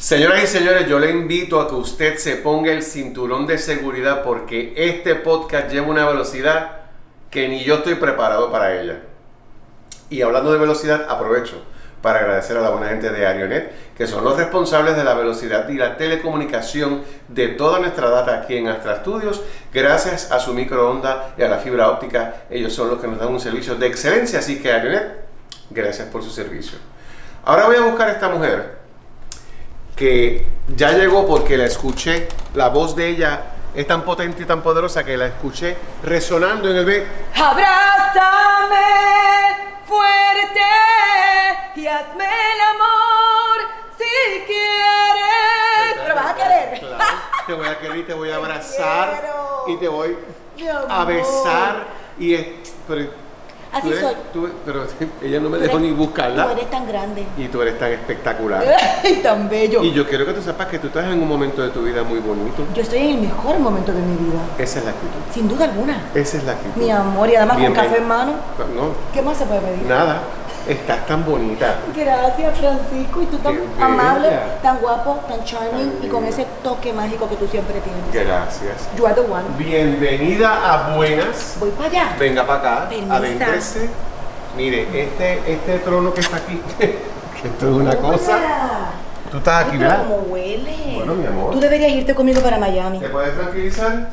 Señoras y señores, yo le invito a que usted se ponga el cinturón de seguridad porque este podcast lleva una velocidad que ni yo estoy preparado para ella. Y hablando de velocidad, aprovecho para agradecer a la buena gente de Arionet, que son los responsables de la velocidad y la telecomunicación de toda nuestra data aquí en Astra Estudios, Gracias a su microonda y a la fibra óptica, ellos son los que nos dan un servicio de excelencia, así que Arionet, gracias por su servicio. Ahora voy a buscar a esta mujer que ya llegó porque la escuché, la voz de ella es tan potente y tan poderosa que la escuché resonando en el B. ¡Abrázame! fuerte y hazme el amor si quieres. Pero, vas a querer. te voy a querer y te voy a abrazar y te voy a besar. Y Así soy. Tú, pero ella no me dejó ni buscarla. Tú eres tan grande. Y tú eres tan espectacular. y tan bello. Y yo quiero que tú sepas que tú estás en un momento de tu vida muy bonito. Yo estoy en el mejor momento de mi vida. Esa es la actitud. Sin duda alguna. Esa es la actitud. Mi amor, y además con café en mano. ¿Qué más se puede pedir? Nada. Estás tan bonita. Gracias, Francisco. Y tú tan amable, tan guapo, tan charming y con ese toque mágico que tú siempre tienes. Gracias. You are the one. Bienvenida a Buenas. Voy para allá. Venga para acá. Adéntrese. Mire, este, este trono que está aquí, que esto es una Hola. cosa. Tú estás aquí, ¿verdad? Como huele. Bueno, mi amor. Tú deberías irte conmigo para Miami. ¿Te puedes tranquilizar?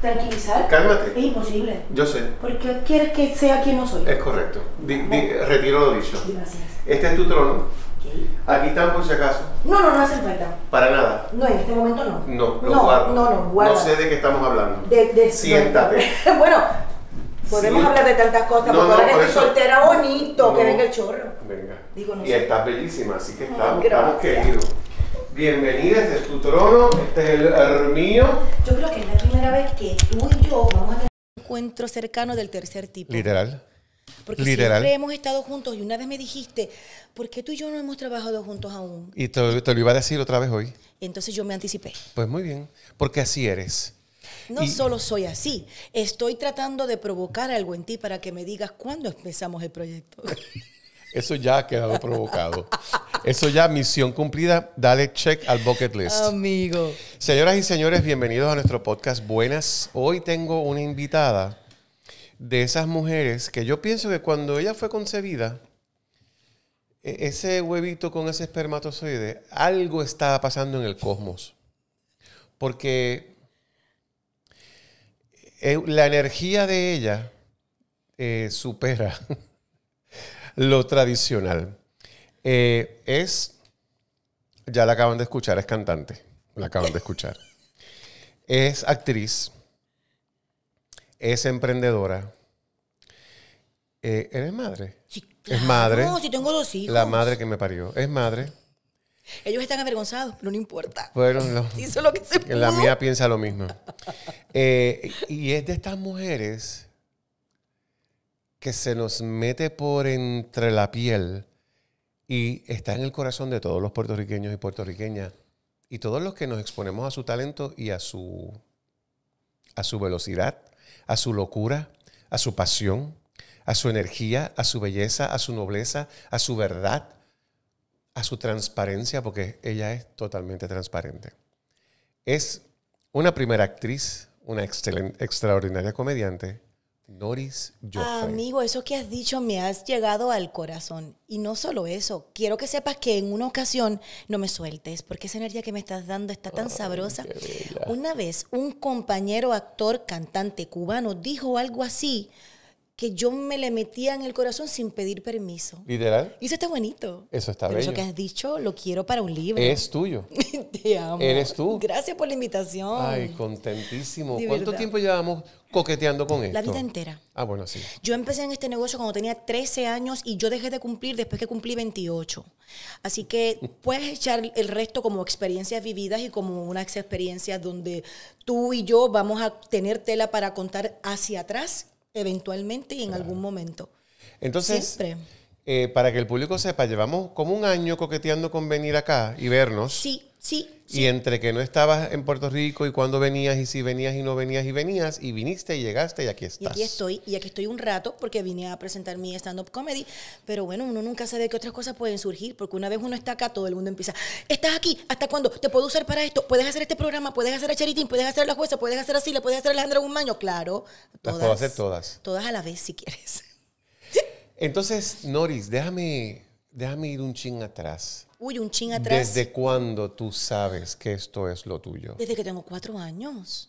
tranquilizar. Cálmate. Es imposible. Yo sé. Porque quieres que sea quien no soy. Es correcto. retiro lo dicho. Gracias. Este es tu trono. Aquí estamos por si acaso. No, no, no hace falta. Para nada. No, en este momento no. No, lo no, guardo. No, no, No sé de qué estamos hablando. De, Siéntate. bueno, podemos hablar de tantas cosas, no, porque ahora eres soltera bonito, que venga el chorro. Venga. Digo, no y estás bellísima, así que ah, estamos, estamos queridos. Bienvenida, este es tu trono, este es el, mío. Yo creo que es la primera vez que tú y yo vamos a tener un encuentro cercano del tercer tipo. Literal. Porque Literal. siempre hemos estado juntos y una vez me dijiste, ¿por qué tú y yo no hemos trabajado juntos aún? Y te, lo iba a decir otra vez hoy. Entonces yo me anticipé. Pues muy bien, porque así eres. No solo soy así, estoy tratando de provocar algo en ti para que me digas cuándo empezamos el proyecto. Eso ya ha quedado provocado. Eso ya, misión cumplida, dale check al bucket list. Amigo. Señoras y señores, bienvenidos a nuestro podcast Buenas. Hoy tengo una invitada de esas mujeres que yo pienso que cuando ella fue concebida, e-, ese huevito con ese espermatozoide, algo estaba pasando en el cosmos. Porque eh, la energía de ella eh, supera lo tradicional. Eh, es, ya la acaban de escuchar, es cantante, la acaban de escuchar. Es actriz, es emprendedora. Eh, ¿Eres madre? Sí, Es madre. No, tengo dos hijos. La madre que me parió. Es madre. Ellos están avergonzados, pero no importa. Bueno, que La mía piensa lo mismo. Eh, y es de estas mujeres que se nos mete por entre la piel y está en el corazón de todos los puertorriqueños y puertorriqueñas y todos los que nos exponemos a su talento y a su, a su velocidad, a su locura, a su pasión, a su energía, a su belleza, a su nobleza, a su verdad, a su transparencia, porque ella es totalmente transparente. Es una primera actriz, una excelente, extraordinaria comediante, Noris yo Amigo, eso que has dicho me has llegado al corazón. Y no solo eso, quiero que sepas que en una ocasión no me sueltes, porque esa energía que me estás dando está tan sabrosa. Una vez un compañero actor, cantante cubano, dijo algo así que yo me le metía en el corazón sin pedir permiso. Literal. Y eso está bonito. Eso está Pero Eso que has dicho lo quiero para un libro. Es tuyo. Te amo. Eres tú. Gracias por la invitación. Ay, contentísimo. ¿Cuánto tiempo llevamos coqueteando con esto? La vida entera. Ah, bueno, sí. Yo empecé en este negocio cuando tenía 13 años y yo dejé de cumplir después que cumplí 28. Así que puedes echar el resto como experiencias vividas y como una experiencia donde tú y yo vamos a tener tela para contar hacia atrás eventualmente y en algún momento. Entonces, eh, para que el público sepa, llevamos como un año coqueteando con venir acá y vernos. Sí, Sí. Y entre que no estabas en Puerto Rico y cuando venías y si venías y no venías y venías y viniste y llegaste y aquí estás. Y aquí estoy, y aquí estoy un rato porque vine a presentar mi stand-up comedy, pero bueno, uno nunca sabe que otras cosas pueden surgir, porque una vez uno está acá, todo el mundo empieza, estás aquí, ¿hasta cuándo? ¿Te puedo usar para esto? ¿Puedes hacer este programa? ¿Puedes hacer a Charitín? ¿Puedes hacer a la jueza? ¿Puedes hacer así? ¿Le puedes hacer a un Guzmán? Claro, todas. puedo hacer todas. Todas a la vez si quieres. Entonces, Noris, déjame, déjame ir un ching atrás uy, un ching atrás. ¿Desde cuándo tú sabes que esto es lo tuyo? Desde que tengo cuatro años.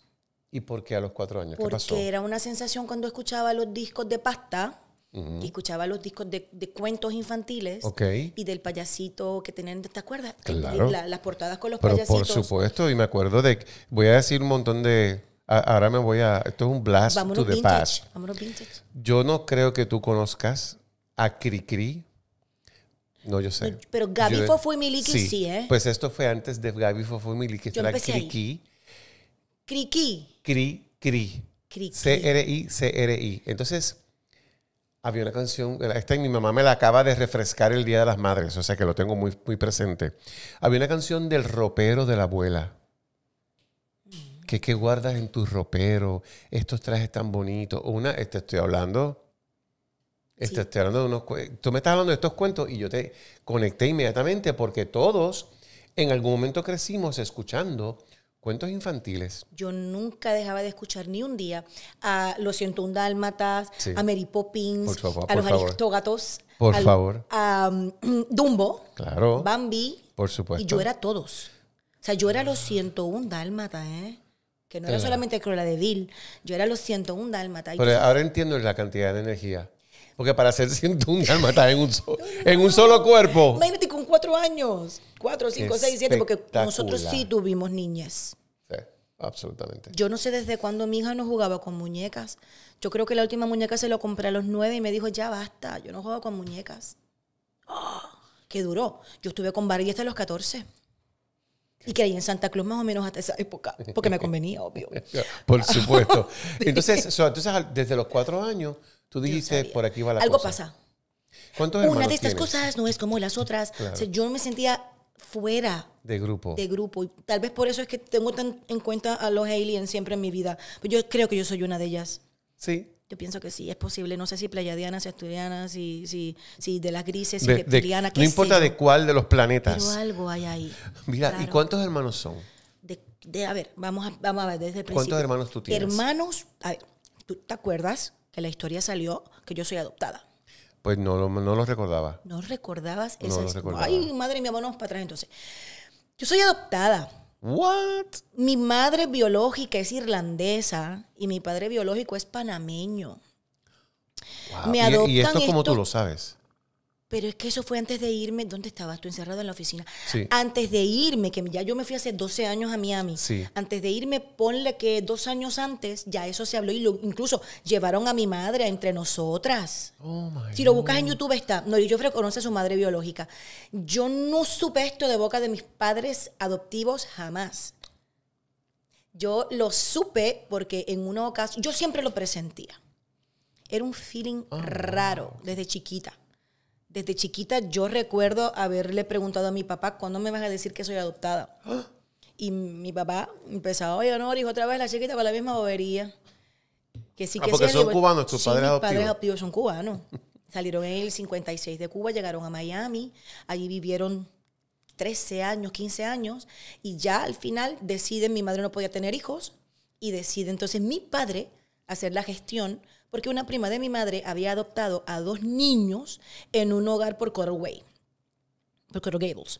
¿Y por qué a los cuatro años? Porque ¿Qué pasó? era una sensación cuando escuchaba los discos de pasta. y escuchaba los discos de, cuentos infantiles okay. y del payasito que tenían, ¿te acuerdas? Claro. las portadas con los Pero payasitos. Por supuesto, y me acuerdo de, voy a decir un montón de, ahora me voy a, esto es un blast to the Yo no creo que tú conozcas a Cricri no, yo sé. Pues, pero Gaby yo, y Miliki sí, ¿eh? Pues esto fue antes de Gaby Fofo y Miliki. Esto era Criqui. Criqui. Cri, cri. C-R-I, C-R-I. Entonces, había una canción, esta en mi mamá me la acaba de refrescar el Día de las Madres, o sea que lo tengo muy, muy presente. Había una canción del ropero de la abuela. Mm. qué guardas en tu ropero? Estos trajes tan bonitos. Una, este estoy hablando este, unos, tú me estás hablando de estos cuentos y yo te conecté inmediatamente porque todos en algún momento crecimos escuchando cuentos infantiles. Yo nunca dejaba de escuchar ni un día a Los 101 Dálmatas, a Mary Poppins, a Los Aristógatos. A mm, Dumbo. Bambi. Y yo era todos. O sea, yo era Los 101 Dálmatas, ¿eh? Que no era solamente Cruella de Vil, yo era Los 101 Dálmatas. Pero ahora entiendo la cantidad de energía. Porque para hacer 101 duda en un, en un solo cuerpo. Imagínate con cuatro años. Cuatro, cinco, seis, siete. Porque nosotros sí tuvimos niñas. Sí, absolutamente. Yo no sé desde cuándo mi hija no jugaba con muñecas. Yo creo que la última muñeca se lo compré a los nueve y me dijo, ya basta, yo no juego con muñecas. Que ¡Ah! ¡Qué duró! Yo estuve con Barbie hasta los 14. Y creí en Santa Claus más o menos hasta esa época, porque me convenía, obvio. Por supuesto. Entonces, entonces desde los cuatro años, Tú dijiste, por aquí va la Algo pasa. ¿Cuántos hermanos Una de estas cosas no es como las otras. yo me sentía fuera de grupo. De grupo. Tal vez por eso es que tengo tan en cuenta a los aliens siempre en mi vida. Pero pues yo creo que yo soy una de ellas. Sí. Yo pienso que sí, es posible. No sé si playadiana, si asturiana, si, si, si de las grises, si de, reptiliana. De, no importa de cuál de los planetas. Pero algo hay ahí. Mira, ¿y cuántos hermanos son? De, a ver, vamos a, vamos a ver desde el principio. ¿Cuántos hermanos tú tienes? Hermanos, a ver, ¿tú te acuerdas que la historia salió que yo soy adoptada. Pues no, no, lo recordaba. No recordabas no lo Recordaba. Ay, madre mía, vámonos para atrás entonces. Yo soy adoptada. What? Mi madre biológica es irlandesa y mi padre biológico es panameño. Me adoptan ¿Y, esto es como tú lo sabes pero es que eso fue antes de irme. ¿Dónde estabas tú encerrado en la oficina? Antes de irme, que ya yo me fui hace 12 años a Miami. Antes de irme, ponle que dos años antes ya eso se habló y incluso llevaron a mi madre entre nosotras. Oh my si lo buscas en YouTube está. Nori Joffre conoce a su madre biológica. Yo no supe esto de boca de mis padres adoptivos jamás. Yo lo supe porque en una ocasión, yo siempre lo presentía. Era un feeling oh. raro desde chiquita desde chiquita yo recuerdo haberle preguntado a mi papá, ¿cuándo me vas a decir que soy adoptada? Y mi papá empezaba, oye, no, hijo, otra vez la chiquita con la misma bobería. Que sí, ah, que porque son cubanos, tus padres adoptivos. padres adoptivos son cubanos. Salieron en el 56 de Cuba, llegaron a Miami, allí vivieron 13 años, 15 años, y ya al final deciden, mi madre no podía tener hijos, y decide entonces mi padre hacer la gestión porque una prima de mi madre había adoptado a dos niños en un hogar por Coral por Coral Gables,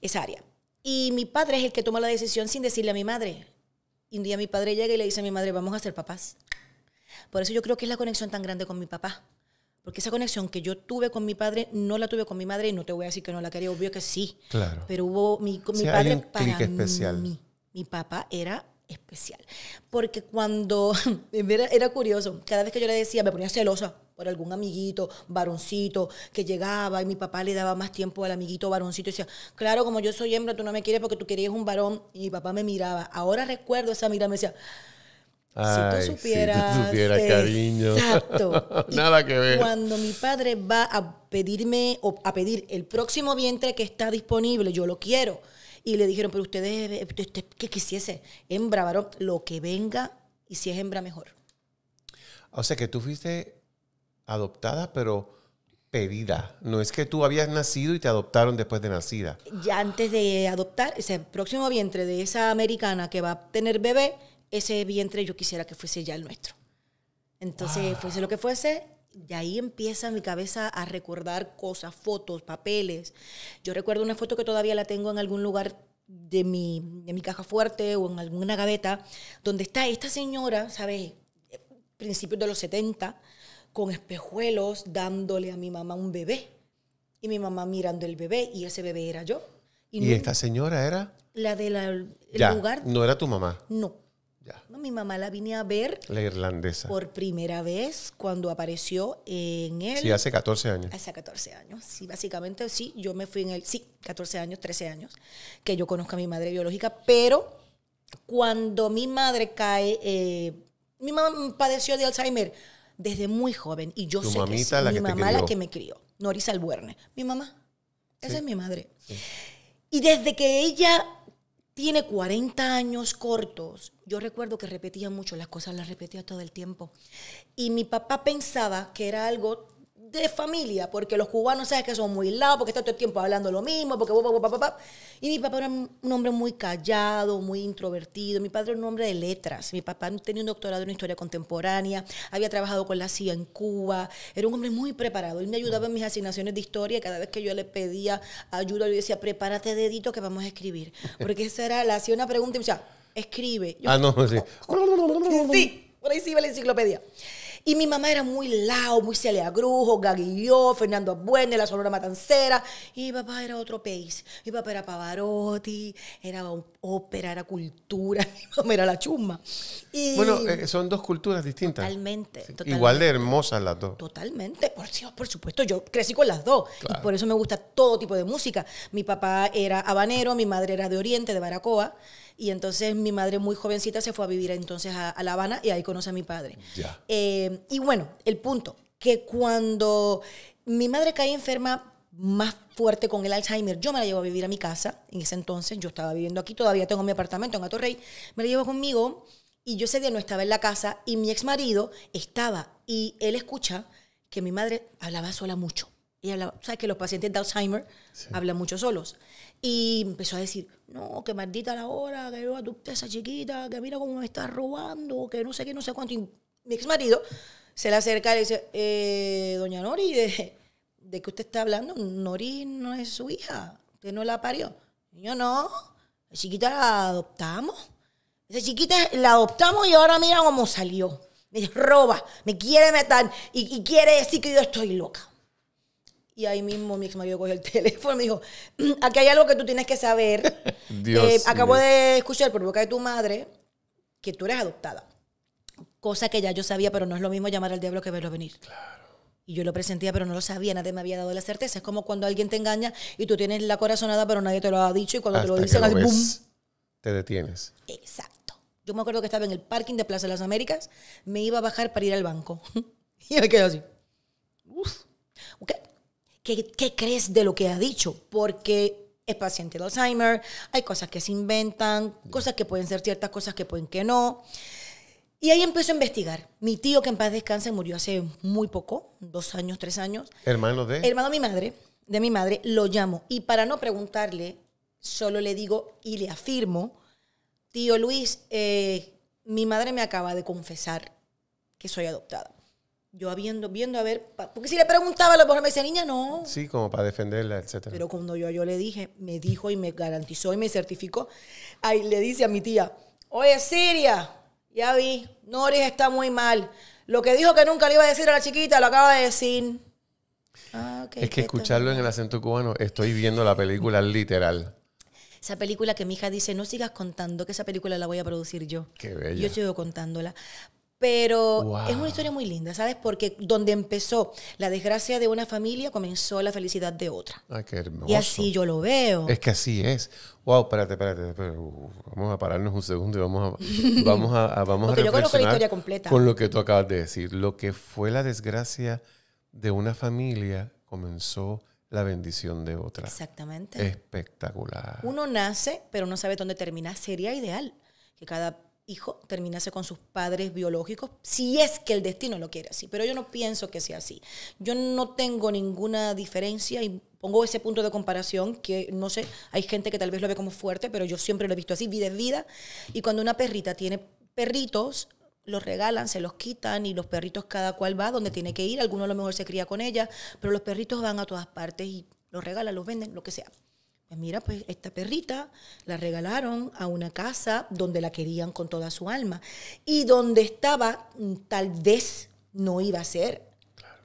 esa área. Y mi padre es el que toma la decisión sin decirle a mi madre. un día mi padre llega y le dice a mi madre, vamos a ser papás. Por eso yo creo que es la conexión tan grande con mi papá. Porque esa conexión que yo tuve con mi padre, no la tuve con mi madre y no te voy a decir que no la quería, obvio que sí. Claro. Pero hubo mi, mi padre para mí. Mi papá era especial. Porque cuando, era, curioso, cada vez que yo le decía, me ponía celosa por algún amiguito, varoncito, que llegaba y mi papá le daba más tiempo al amiguito varoncito y decía, claro, como yo soy hembra, tú no me quieres porque tú querías un varón. Y mi papá me miraba. Ahora recuerdo esa mirada, me decía, si tú supieras. Si tú supieras, cariño. Exacto. Nada que ver. Cuando mi padre va a pedirme o a pedir el próximo vientre que está disponible, yo lo quiero. Y le dijeron, pero ustedes, que ¿qué quisiese? Hembra, varón, lo que venga y si es hembra, mejor. O sea que tú fuiste adoptada, pero pedida. No es que tú habías nacido y te adoptaron después de nacida. Ya antes de adoptar, ese próximo vientre de esa americana que va a tener bebé, ese vientre yo quisiera que fuese ya el nuestro. Entonces, ah. fuese lo que fuese, y ahí empieza mi cabeza a recordar cosas, fotos, papeles. Yo recuerdo una foto que todavía la tengo en algún lugar de mi, de mi caja fuerte o en alguna gaveta, donde está esta señora, ¿sabes? Principios de los 70, con espejuelos dándole a mi mamá un bebé. Y mi mamá mirando el bebé y ese bebé era yo. ¿Y, esta señora era? La del lugar. No era tu mamá. No. Mi mamá la vine a ver. La irlandesa. Por primera vez cuando apareció en él. Sí, hace 14 años. Hace 14 años. Sí, básicamente sí, yo me fui en el. Sí, 14 años, 13 años, que yo conozca a mi madre biológica, pero cuando mi madre cae. Eh, mi mamá padeció de Alzheimer desde muy joven y yo sé que mi mamá la que me crió, Norisa Albuerne, mi mamá. Esa es mi madre. Y desde que ella tiene 40 años cortos. Yo recuerdo que repetía mucho las cosas, las repetía todo el tiempo. Y mi papá pensaba que era algo de familia, porque los cubanos sabes que son muy lados, porque están todo el tiempo hablando lo mismo, porque y mi papá era un hombre muy callado, muy introvertido, mi padre era un hombre de letras, mi papá tenía un doctorado en historia contemporánea, había trabajado con la CIA en Cuba, era un hombre muy preparado, él me ayudaba en mis asignaciones de historia, cada vez que yo le pedía ayuda, yo decía, prepárate dedito que vamos a escribir, porque esa era, la hacía una pregunta y me decía, escribe. ah, no, sí. Sí, por ahí sí iba la enciclopedia. Y mi mamá era muy lao, muy Celia Grujo, Gaguilló, Fernando Abuene, la Sonora Matancera. Y mi papá era otro país. Mi papá era Pavarotti, era ópera, era cultura, era la chumba. bueno, eh, son dos culturas distintas. Totalmente, Igual de hermosas las dos. Totalmente, por, Dios, por supuesto, yo crecí con las dos. Y por eso me gusta todo tipo de música. Mi papá era habanero, mi madre era de Oriente, de Baracoa. Y entonces mi madre muy jovencita se fue a vivir entonces a, La Habana y ahí conoce a mi padre. Eh, y bueno, el punto, que cuando mi madre cae enferma más fuerte con el Alzheimer. Yo me la llevo a vivir a mi casa. En ese entonces yo estaba viviendo aquí, todavía tengo mi apartamento en Atorrey. Me la llevo conmigo y yo ese día no estaba en la casa y mi exmarido estaba y él escucha que mi madre hablaba sola mucho. y hablaba, ¿sabes que los pacientes de Alzheimer hablan mucho solos? Y empezó a decir, no, que maldita la hora, que yo a tu esa chiquita, que mira cómo me está robando, que no sé qué, no sé cuánto. Y mi ex marido se le acerca y le dice, eh, doña Nori, de eh, ¿de qué usted está hablando? Nori no es su hija, usted no la parió. Yo no, la chiquita la adoptamos. Esa chiquita la adoptamos y ahora mira cómo salió. Me roba, me quiere meter. y, quiere decir que yo estoy loca. Y ahí mismo mi ex marido cogió el teléfono y me dijo, mm, aquí hay algo que tú tienes que saber. Eh, acabo de escuchar por boca de tu madre que tú eres adoptada. Cosa que ya yo sabía, pero no es lo mismo llamar al diablo que verlo venir. Claro. Y yo lo presentía, pero no lo sabía, nadie me había dado la certeza. Es como cuando alguien te engaña y tú tienes la corazonada, pero nadie te lo ha dicho. Y cuando te lo dicen, Te detienes. Exacto. Yo me acuerdo que estaba en el parking de Plaza de las Américas, me iba a bajar para ir al banco. y me quedé así. ¿Qué, ¿Qué crees de lo que ha dicho? Porque es paciente de Alzheimer, hay cosas que se inventan, cosas que pueden ser ciertas, cosas que pueden que no. Y ahí empiezo a investigar. Mi tío, que en paz descanse, murió hace muy poco, dos años, tres años. Hermano de... Hermano de mi madre, de mi madre, lo llamo. Y para no preguntarle, solo le digo y le afirmo, tío Luis, eh, mi madre me acaba de confesar que soy adoptada. Yo viendo, viendo a ver, porque si le preguntaba, a lo mejor me decía, niña, no. Sí, como para defenderla, etcétera. Pero cuando yo, yo le dije, me dijo y me garantizó y me certificó, ahí le dice a mi tía, oye, Siria, ya vi, Noris está muy mal. Lo que dijo que nunca le iba a decir a la chiquita, lo acaba de decir. Ah, es que escucharlo en el acento cubano, estoy viendo la película literal. Esa película que mi hija dice, no sigas contando, que esa película la voy a producir yo. Qué bella. Yo sigo contándola. Pero es una historia muy linda, ¿sabes? Porque donde empezó la desgracia de una familia, comenzó la felicidad de otra. Ah, qué hermoso. Y así yo lo veo. Es que así es. Wow, espérate, espérate. vamos a pararnos un segundo y vamos a, vamos a, vamos a reflexionar la con lo que tú acabas de decir. Lo que fue la desgracia de una familia comenzó la bendición de otra. Exactamente. Espectacular. Uno nace, pero no sabe dónde termina. Sería ideal que cada hijo terminase con sus padres biológicos, si es que el destino lo quiere así, pero yo no pienso que sea así. Yo no tengo ninguna diferencia y pongo ese punto de comparación que no sé, hay gente que tal vez lo ve como fuerte, pero yo siempre lo he visto así, vida es vida, y cuando una perrita tiene perritos, los regalan, se los quitan y los perritos cada cual va donde tiene que ir, alguno a lo mejor se cría con ella, pero los perritos van a todas partes y los regalan, los venden, lo que sea. Pues mira, pues esta perrita la regalaron a una casa donde la querían con toda su alma y donde estaba mm, tal vez no iba a ser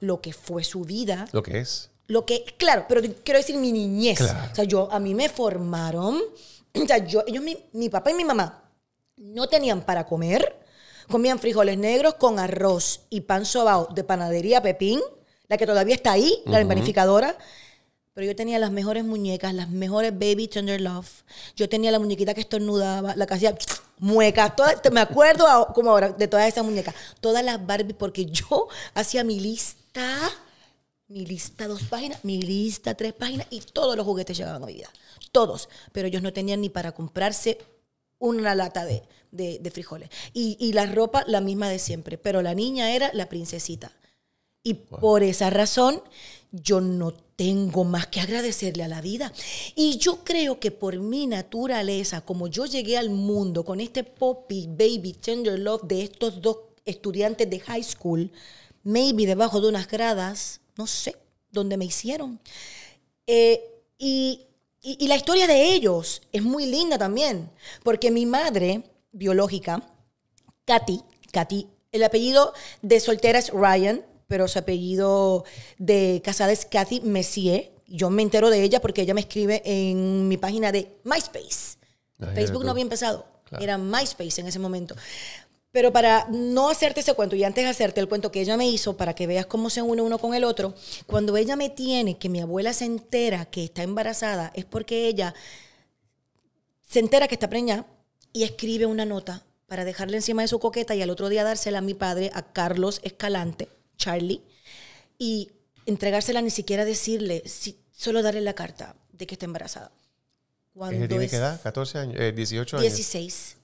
lo que fue su vida. Lo que es. Lo que, claro, pero quiero decir mi niñez. O sea, yo, a mí me formaron, o sea, yo, ellos, mi, papá y mi mamá no tenían para comer, comían frijoles negros con arroz y pan sobao de panadería Pepín, la que todavía está ahí, la panificadora pero yo tenía las mejores muñecas, las mejores Baby Tender Love. Yo tenía la muñequita que estornudaba, la que hacía muecas. me acuerdo como ahora de todas esas muñecas. Todas las Barbie, porque yo hacía mi lista, mi lista dos páginas, mi lista tres páginas, y todos los juguetes llegaban a mi vida. Todos. Pero ellos no tenían ni para comprarse una lata de, de frijoles. Y, y la ropa, la misma de siempre. Pero la niña era la princesita. Y por esa razón, yo no tengo más que agradecerle a la vida. Y yo creo que por mi naturaleza, como yo llegué al mundo con este poppy, baby, tender love de estos dos estudiantes de high school, maybe debajo de unas gradas, no sé, dónde me hicieron. Eh, y, y, y la historia de ellos es muy linda también, porque mi madre biológica, Katy, Katy, el apellido de soltera es Ryan, pero su apellido de casada es Cathy Messier. Yo me entero de ella porque ella me escribe en mi página de MySpace. Facebook no había empezado, era MySpace en ese momento. Pero para no hacerte ese cuento y antes de hacerte el cuento que ella me hizo para que veas cómo se une uno con el otro, cuando ella me tiene que mi abuela se entera que está embarazada es porque ella se entera que está preñada y escribe una nota para dejarle encima de su coqueta y al otro día dársela a mi padre, a Carlos Escalante, Charlie, y entregársela, ni siquiera decirle, solo darle la carta de que está embarazada. qué edad? ¿14 años? ¿18 eh, años? 16.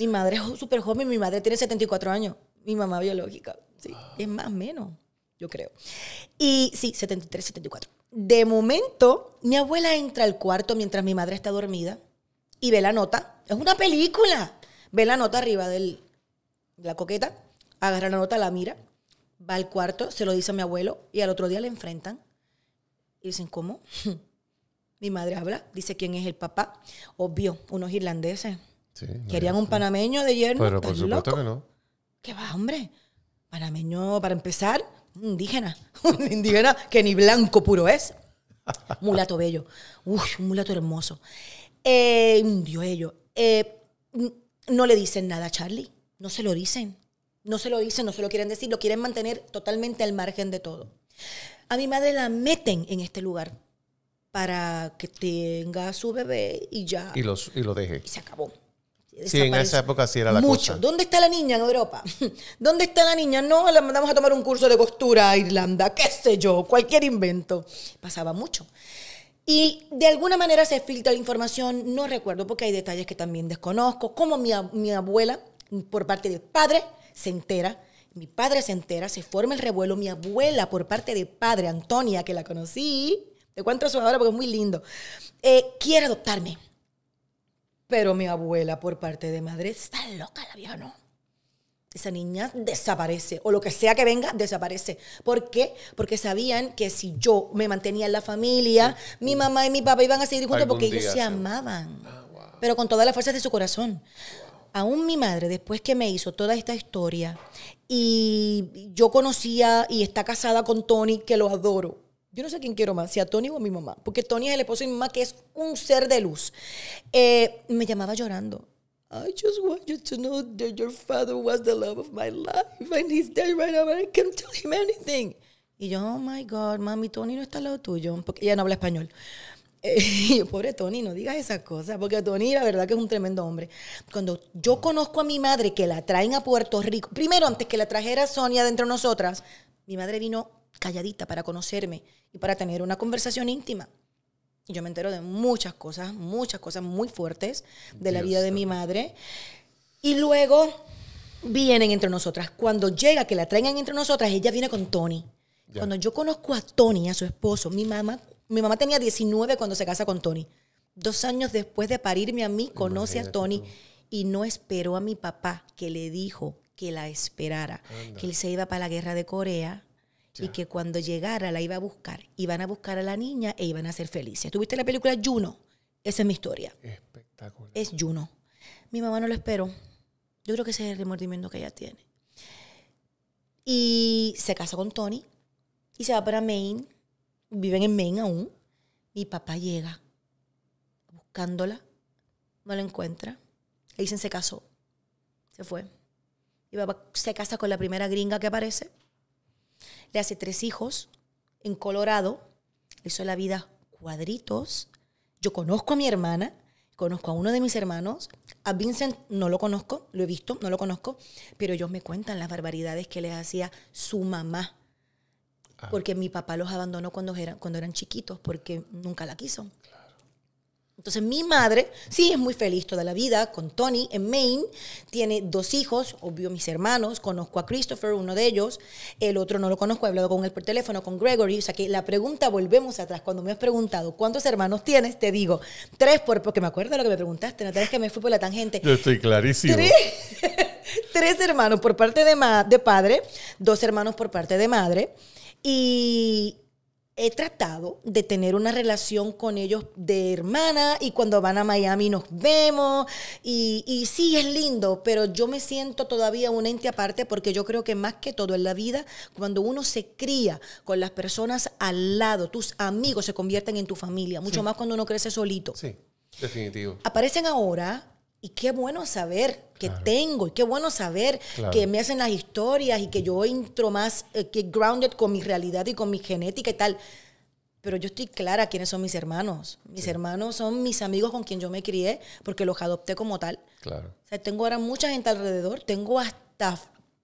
Mi madre es súper joven, mi madre tiene 74 años, mi mamá biológica, sí, es más o menos, yo creo. Y sí, 73, 74. De momento, mi abuela entra al cuarto mientras mi madre está dormida y ve la nota. Es una película. Ve la nota arriba de la coqueta, agarra la nota, la mira va al cuarto, se lo dice a mi abuelo y al otro día le enfrentan. Y dicen, ¿cómo? mi madre habla, dice quién es el papá. Obvio, unos irlandeses. Querían un panameño de hierro Pero por supuesto que no. ¿Qué va, hombre? Panameño, para empezar, indígena. Un indígena que ni blanco puro es. Mulato bello. Uy, un mulato hermoso. Eh, ello. Eh, no le dicen nada a Charlie. No se lo dicen. No se lo dicen, no se lo quieren decir, lo quieren mantener totalmente al margen de todo. A mi madre la meten en este lugar para que tenga su bebé y ya. Y, y lo deje. Y se acabó. Sí, en esa época sí era la Mucho. ¿Dónde está la niña en Europa? ¿Dónde está la niña? No, la mandamos a tomar un curso de costura a Irlanda, qué sé yo, cualquier invento. Pasaba mucho. Y de alguna manera se filtra la información, no recuerdo porque hay detalles que también desconozco, como mi, mi abuela, por parte del padre, se entera, mi padre se entera, se forma el revuelo, mi abuela por parte de padre, Antonia, que la conocí, te cuento su ahora porque es muy lindo, eh, quiere adoptarme. Pero mi abuela por parte de madre está loca, la vieja no. Esa niña desaparece, o lo que sea que venga, desaparece. ¿Por qué? Porque sabían que si yo me mantenía en la familia, mi mamá y mi papá iban a seguir juntos porque ellos se amaban, ah, pero con todas las fuerzas de su corazón aún mi madre, después que me hizo toda esta historia, y yo conocía y está casada con Tony, que lo adoro. Yo no sé quién quiero más, si a Tony o a mi mamá, porque Tony es el esposo de mi mamá, que es un ser de luz. Eh, me llamaba llorando. I just want you to know that your father was the love of my life and he's dead right now and I can't tell him anything. Y yo, oh my God, mami, Tony no está al lado tuyo, porque ella no habla español. Y pobre Tony, no digas esas cosas, porque Tony la verdad que es un tremendo hombre. Cuando yo conozco a mi madre que la traen a Puerto Rico, primero antes que la trajera Sonia dentro de nosotras, mi madre vino calladita para conocerme y para tener una conversación íntima. Y yo me entero de muchas cosas, muchas cosas muy fuertes de la vida de mi madre. Y luego vienen entre nosotras. Cuando llega que la traigan entre nosotras, ella viene con Tony. Cuando yo conozco a Tony, a su esposo, mi mamá mi mamá tenía 19 cuando se casa con Tony. Dos años después de parirme a mí, conoce a Tony y no esperó a mi papá, que le dijo que la esperara, que él se iba para la guerra de Corea, y que cuando llegara la iba a buscar. Iban a buscar a la niña e iban a ser felices. ¿Tuviste la película Juno? Esa es mi historia. Espectacular. Es Juno. Mi mamá no lo esperó. Yo creo que ese es el remordimiento que ella tiene. Y se casa con Tony y se va para Maine viven en Maine aún. Mi papá llega buscándola, no la encuentra. Le dicen se casó, se fue. y papá se casa con la primera gringa que aparece. Le hace tres hijos en Colorado. hizo la vida cuadritos. Yo conozco a mi hermana, conozco a uno de mis hermanos. A Vincent no lo conozco, lo he visto, no lo conozco. Pero ellos me cuentan las barbaridades que le hacía su mamá Ah. porque mi papá los abandonó cuando eran, cuando eran chiquitos, porque nunca la quiso. Entonces mi madre, sí, es muy feliz toda la vida con Tony en Maine, tiene dos hijos, obvio mis hermanos, conozco a Christopher, uno de ellos, el otro no lo conozco, he hablado con él por teléfono, con Gregory, o sea que la pregunta, volvemos atrás, cuando me has preguntado cuántos hermanos tienes, te digo, tres, por, porque me acuerdo de lo que me preguntaste, No es que me fui por la tangente. Yo estoy clarísimo. Tres, hermanos por parte de padre, dos hermanos por parte de madre. Y he tratado de tener una relación con ellos de hermana y cuando van a Miami nos vemos y, sí es lindo, pero yo me siento todavía un ente aparte porque yo creo que más que todo en la vida, cuando uno se cría con las personas al lado, tus amigos se convierten en tu familia, mucho más cuando uno crece solito. Sí, definitivo. Aparecen ahora y qué bueno saber que tengo, y qué bueno saber que me hacen las historias y que yo entro más eh, que grounded con mi realidad y con mi genética y tal. Pero yo estoy clara quiénes son mis hermanos. Mis hermanos son mis amigos con quien yo me crié porque los adopté como tal. Claro. O sea, tengo ahora mucha gente alrededor. Tengo hasta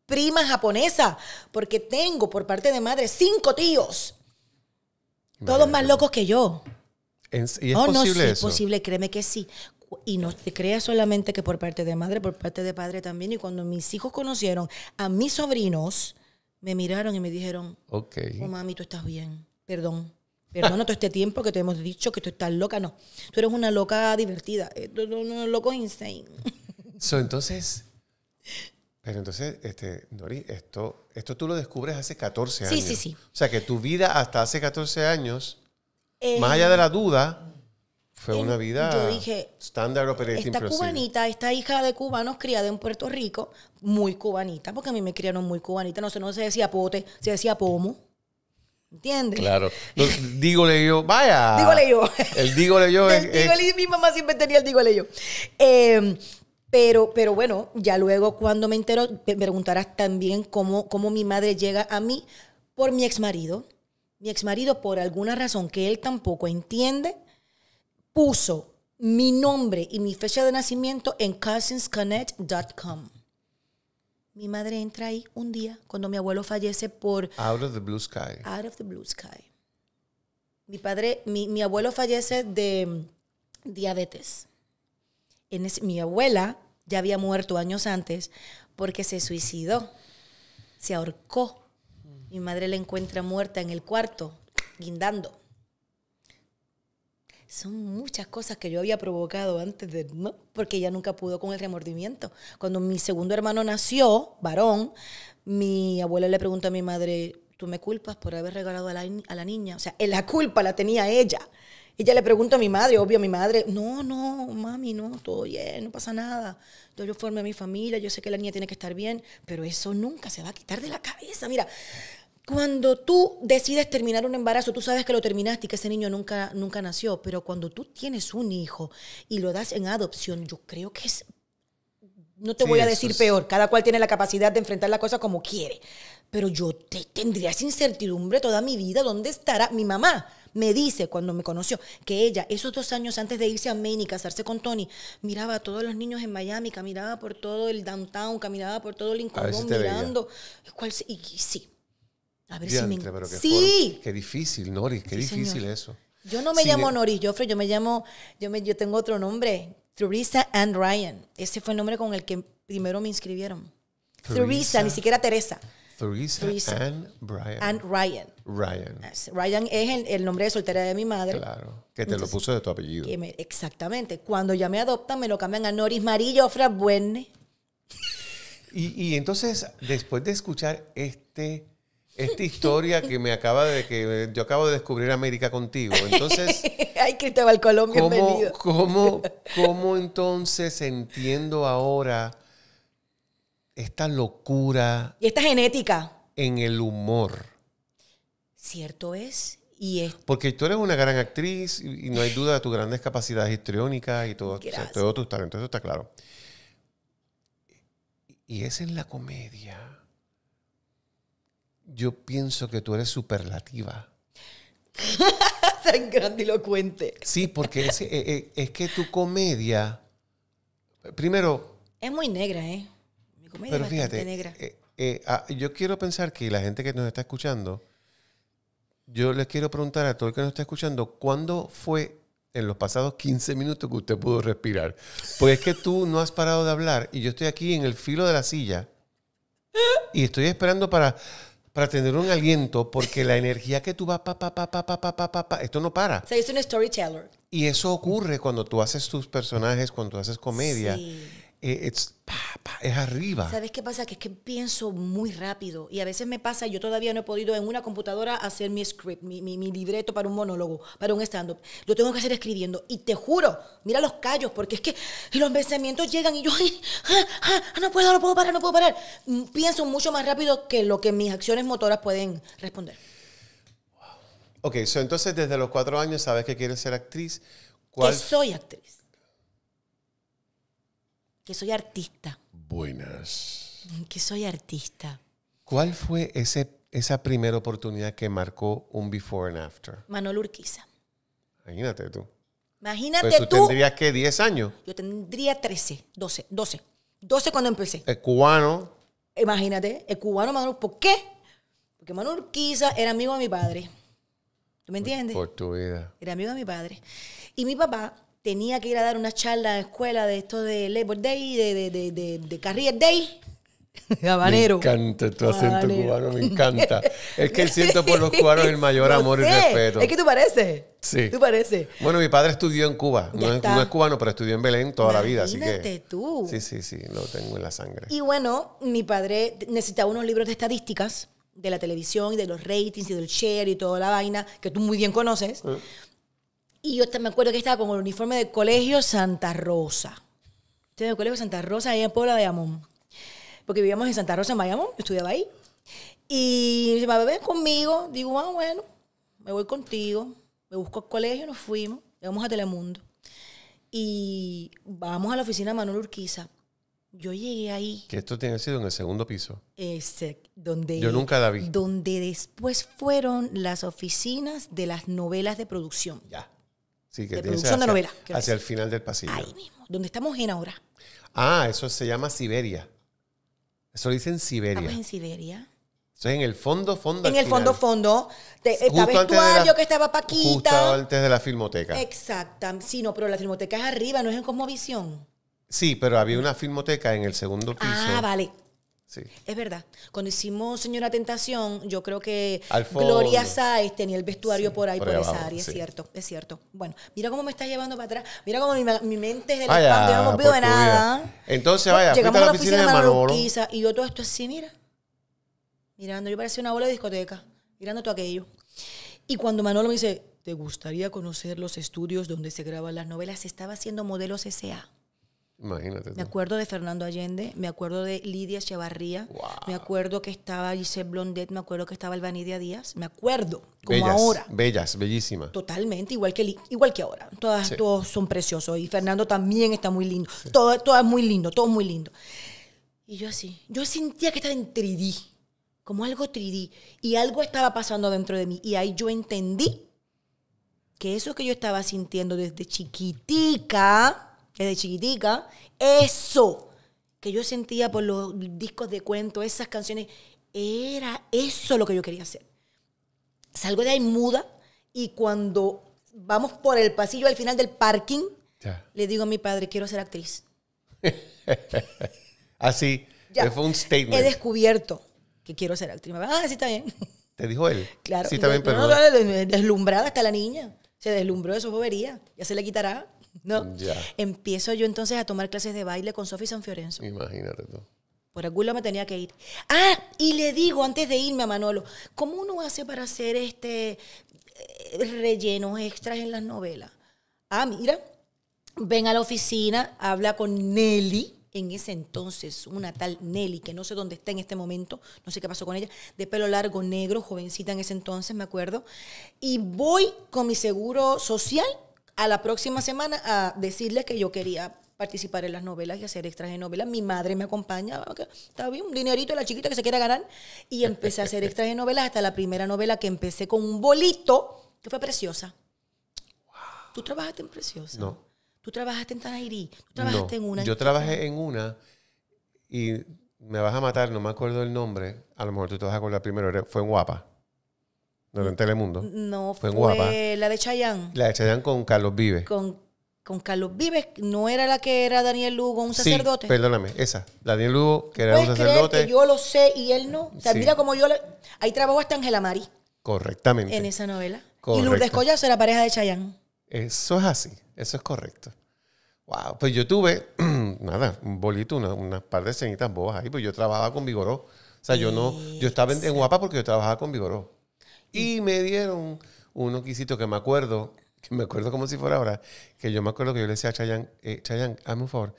primas japonesas porque tengo por parte de madre cinco tíos. Todos más locos que yo. ¿Y es oh, posible no, sí, eso? es posible, créeme que sí y no te creas solamente que por parte de madre, por parte de padre también. Y cuando mis hijos conocieron a mis sobrinos, me miraron y me dijeron, okay. oh mami, tú estás bien, perdón. Perdona todo este tiempo que te hemos dicho que tú estás loca. No, tú eres una loca divertida. Eh, un loco insane. entonces, pero entonces, este, Nori, esto, esto tú lo descubres hace 14 años. Sí, sí, sí. O sea, que tu vida hasta hace 14 años, eh, más allá de la duda, fue una vida yo dije, Esta cubanita, esta hija de cubanos criada en Puerto Rico, muy cubanita, porque a mí me criaron muy cubanita. No sé, no se decía pote, se decía pomo. ¿Entiendes? Claro. digo dígole yo, vaya. Dígole yo. El dígole yo dígole, Mi mamá siempre tenía el dígole yo. Em, pero, pero bueno, ya luego cuando me entero, me preguntarás también cómo, cómo mi madre llega a mí por mi ex marido. Mi ex marido, por alguna razón que él tampoco entiende, puso mi nombre y mi fecha de nacimiento en cousinsconnect.com. Mi madre entra ahí un día cuando mi abuelo fallece por... Out of the blue sky. Out of the blue sky. Mi padre, mi, abuelo fallece de diabetes. mi abuela ya había muerto años antes porque se suicidó, se ahorcó. Mi madre la encuentra muerta en el cuarto, guindando son muchas cosas que yo había provocado antes de, ¿no? Porque ella nunca pudo con el remordimiento. Cuando mi segundo hermano nació, varón, mi abuela le preguntó a mi madre, ¿tú me culpas por haber regalado a la, niña? O sea, eh, la culpa la tenía ella. Ella le pregunta a mi madre, obvio, mi madre, no, no, mami, no, todo bien, no pasa nada. Yo, yo formé mi familia, yo sé que la niña tiene que estar bien, pero eso nunca se va a quitar de la cabeza. Mira, cuando tú decides terminar un embarazo, tú sabes que lo terminaste y que ese niño nunca, nunca nació, pero cuando tú tienes un hijo y lo das en adopción, yo creo que es, no te voy a decir peor, cada cual tiene la capacidad de enfrentar la cosa como quiere, pero yo te, tendría esa incertidumbre toda mi vida, ¿dónde estará mi mamá? me dice cuando me conoció que ella, esos dos años antes de irse a Maine y casarse con Tony, miraba a todos los niños en Miami, caminaba por todo el downtown, caminaba por todo el Lincoln, mirando. Cuál, y, sí, a ver si me... sí. Qué difícil, Noris, qué difícil eso. Yo no me llamo Noris Joffre yo me llamo, yo, me, yo tengo otro nombre, Theresa and Ryan. Ese fue el nombre con el que primero me inscribieron. Theresa, ni siquiera Teresa. Theresa, and Ryan. Ryan. Ryan. Ah, Ryan es el, nombre de soltera de mi madre. Claro, que te lo puso de tu apellido. exactamente. Cuando ya me adoptan, me lo cambian a Noris María Ofra, Buenne. Y, y entonces, después de escuchar este esta historia que me acaba de que yo acabo de descubrir América contigo. Entonces, ay Cristóbal Colón, bienvenido. ¿cómo, entonces entiendo ahora esta locura y esta genética en el humor? Cierto es. Y es... Porque tú eres una gran actriz y no hay duda de tus grandes capacidades histriónicas y todo, todo tus talentos, eso está claro. Y es en la comedia yo pienso que tú eres superlativa. Tan grandilocuente. Sí, porque eh, eh, es, que tu comedia, primero... Es muy negra, ¿eh? Mi comedia es fíjate, negra. Eh, ah, yo quiero pensar que la gente que nos está escuchando, yo les quiero preguntar a todo el que nos está escuchando, ¿cuándo fue en los pasados 15 minutos que usted pudo respirar? Pues es que tú no has parado de hablar y yo estoy aquí en el filo de la silla y estoy esperando para para tener un aliento, porque la energía que tú vas, pa, pa, pa, pa, pa, pa, pa, pa, pa, esto no para. Se un storyteller. Y eso ocurre cuando tú haces tus personajes, cuando tú haces comedia. Sí. Eh, es arriba. ¿Sabes qué pasa? Que es que pienso muy rápido y a veces me pasa, yo todavía no he podido en una computadora hacer mi script, mi, libreto para un monólogo, para un stand-up. yo tengo que hacer escribiendo y te juro, mira los callos, porque es que los pensamientos llegan y yo, ah, ah, ah, no puedo, no puedo parar, no puedo parar. Mm, pienso mucho más rápido que lo que mis acciones motoras pueden responder. Ok, so entonces desde los cuatro años sabes que quieres ser actriz. ¿Cuál? Que soy actriz que soy artista. Buenas. Que soy artista. ¿Cuál fue ese, esa primera oportunidad que marcó un before and after? Manuel Urquiza. Imagínate tú. Imagínate pues tú. ¿Tú tendrías que 10 años? Yo tendría 13, 12, 12. 12 cuando empecé. El cubano. Imagínate, el cubano Manuel. ¿Por qué? Porque Manuel Urquiza era amigo de mi padre. ¿Tú me entiendes? por tu vida. Era amigo de mi padre. Y mi papá tenía que ir a dar una charla a la escuela de esto de Labor Day, de, de, de, de, Day. Habanero. Me encanta tu acento cubano, me encanta. Es que siento por los cubanos el mayor amor y respeto. Es que tú pareces. Sí. Tú pareces. Bueno, mi padre estudió en Cuba. No es, cubano, pero estudió en Belén toda la vida. Así que. tú. Sí, sí, sí, lo tengo en la sangre. Y bueno, mi padre necesitaba unos libros de estadísticas de la televisión y de los ratings y del share y toda la vaina que tú muy bien conoces. Ah. Y yo me acuerdo que estaba con el uniforme del Colegio Santa Rosa. es el Colegio Santa Rosa, ahí en Puebla de Amón. Porque vivíamos en Santa Rosa, en Bayamón, yo estudiaba ahí. Y me dice, ven conmigo. Digo, ah, bueno, me voy contigo. Me busco al colegio, nos fuimos, llegamos a Telemundo. Y vamos a la oficina de Manuel Urquiza. Yo llegué ahí. Que esto tiene sido en el segundo piso. donde. Yo nunca la vi. Donde después fueron las oficinas de las novelas de producción. Ya. Sí, que de producción hacia, novela. Hacia el final del pasillo. Ahí mismo, donde estamos en ahora. Ah, eso se llama Siberia. Eso lo dicen Siberia. Estamos en Siberia. Eso en el fondo, fondo. En el fondo, fondo. estaba que estaba Paquita. Justo antes de la filmoteca. exacta Sí, no, pero la filmoteca es arriba, no es en Cosmovisión. Sí, pero había una filmoteca en el segundo piso. Ah, vale. Es verdad. Cuando hicimos Señora Tentación, yo creo que Gloria Sáez tenía el vestuario por ahí, por, esa área, es cierto, es cierto. Bueno, mira cómo me estás llevando para atrás, mira cómo mi, mente es del no me de nada. Entonces, vaya, llegamos a la oficina, de Manolo y yo todo esto así, mira, mirando, yo parecía una bola de discoteca, mirando todo aquello. Y cuando Manolo me dice, ¿te gustaría conocer los estudios donde se graban las novelas? Estaba haciendo modelos S.A. Me acuerdo de Fernando Allende, me acuerdo de Lidia Echevarría, me acuerdo que estaba Giselle Blondet, me acuerdo que estaba Albanidia Díaz, me acuerdo, como ahora. Bellas, bellísimas. Totalmente, igual que, igual que ahora. Todas, Todos son preciosos y Fernando también está muy lindo. Todo, todo, es muy lindo, todo muy lindo. Y yo así, yo sentía que estaba en 3D, como algo 3D, y algo estaba pasando dentro de mí. Y ahí yo entendí que eso que yo estaba sintiendo desde chiquitica de chiquitica, eso que yo sentía por los discos de cuento, esas canciones, era eso lo que yo quería hacer. Salgo de ahí muda y cuando vamos por el pasillo al final del parking, le digo a mi padre, quiero ser actriz. Así, fue un statement. He descubierto que quiero ser actriz. Ah, sí, está bien. ¿Te dijo él? Claro. está bien, deslumbrada está la niña. Se deslumbró de su bobería. Ya se le quitará. ¿no? Empiezo yo entonces a tomar clases de baile con Sofi San Fiorenzo. Imagínate Por alguna me tenía que ir. Ah, y le digo antes de irme a Manolo, ¿cómo uno hace para hacer este eh, rellenos extras en las novelas? Ah, mira, ven a la oficina, habla con Nelly, en ese entonces, una tal Nelly, que no sé dónde está en este momento, no sé qué pasó con ella, de pelo largo, negro, jovencita en ese entonces, me acuerdo, y voy con mi seguro social a la próxima semana a decirles que yo quería participar en las novelas y hacer extras de novelas. Mi madre me acompaña, ah, estaba bien, un dinerito la chiquita que se quiera ganar. Y empecé a hacer extras de novelas hasta la primera novela que empecé con un bolito, que fue preciosa. Wow. ¿Tú trabajaste en Preciosa? No. ¿Tú trabajaste en Tanairí? ¿Tú trabajaste en una? Yo trabajé en una y me vas a matar, no me acuerdo el nombre. A lo mejor tú te vas a acordar primero, fue en Guapa. No en Telemundo. No, fue, en Guapa. La de Chayanne. La de Chayanne con Carlos Vives. Con, Carlos Vives, no era la que era Daniel Lugo, un sacerdote. perdóname, esa. Daniel Lugo, que era un sacerdote. Creer que yo lo sé y él no. O sea, mira como yo Ahí trabajó hasta Ángela Mari. Correctamente. En esa novela. Y Lourdes Collazo era pareja de Chayanne. Eso es así, eso es correcto. Wow, pues yo tuve, nada, un bolito, unas par de cenitas bobas ahí, pues yo trabajaba con Vigoró. O sea, yo no, yo estaba en, en Guapa porque yo trabajaba con Vigoró. Y me dieron un quisito que me acuerdo, que me acuerdo como si fuera ahora, que yo me acuerdo que yo le decía a Chayanne, eh, Chayanne, hazme un favor,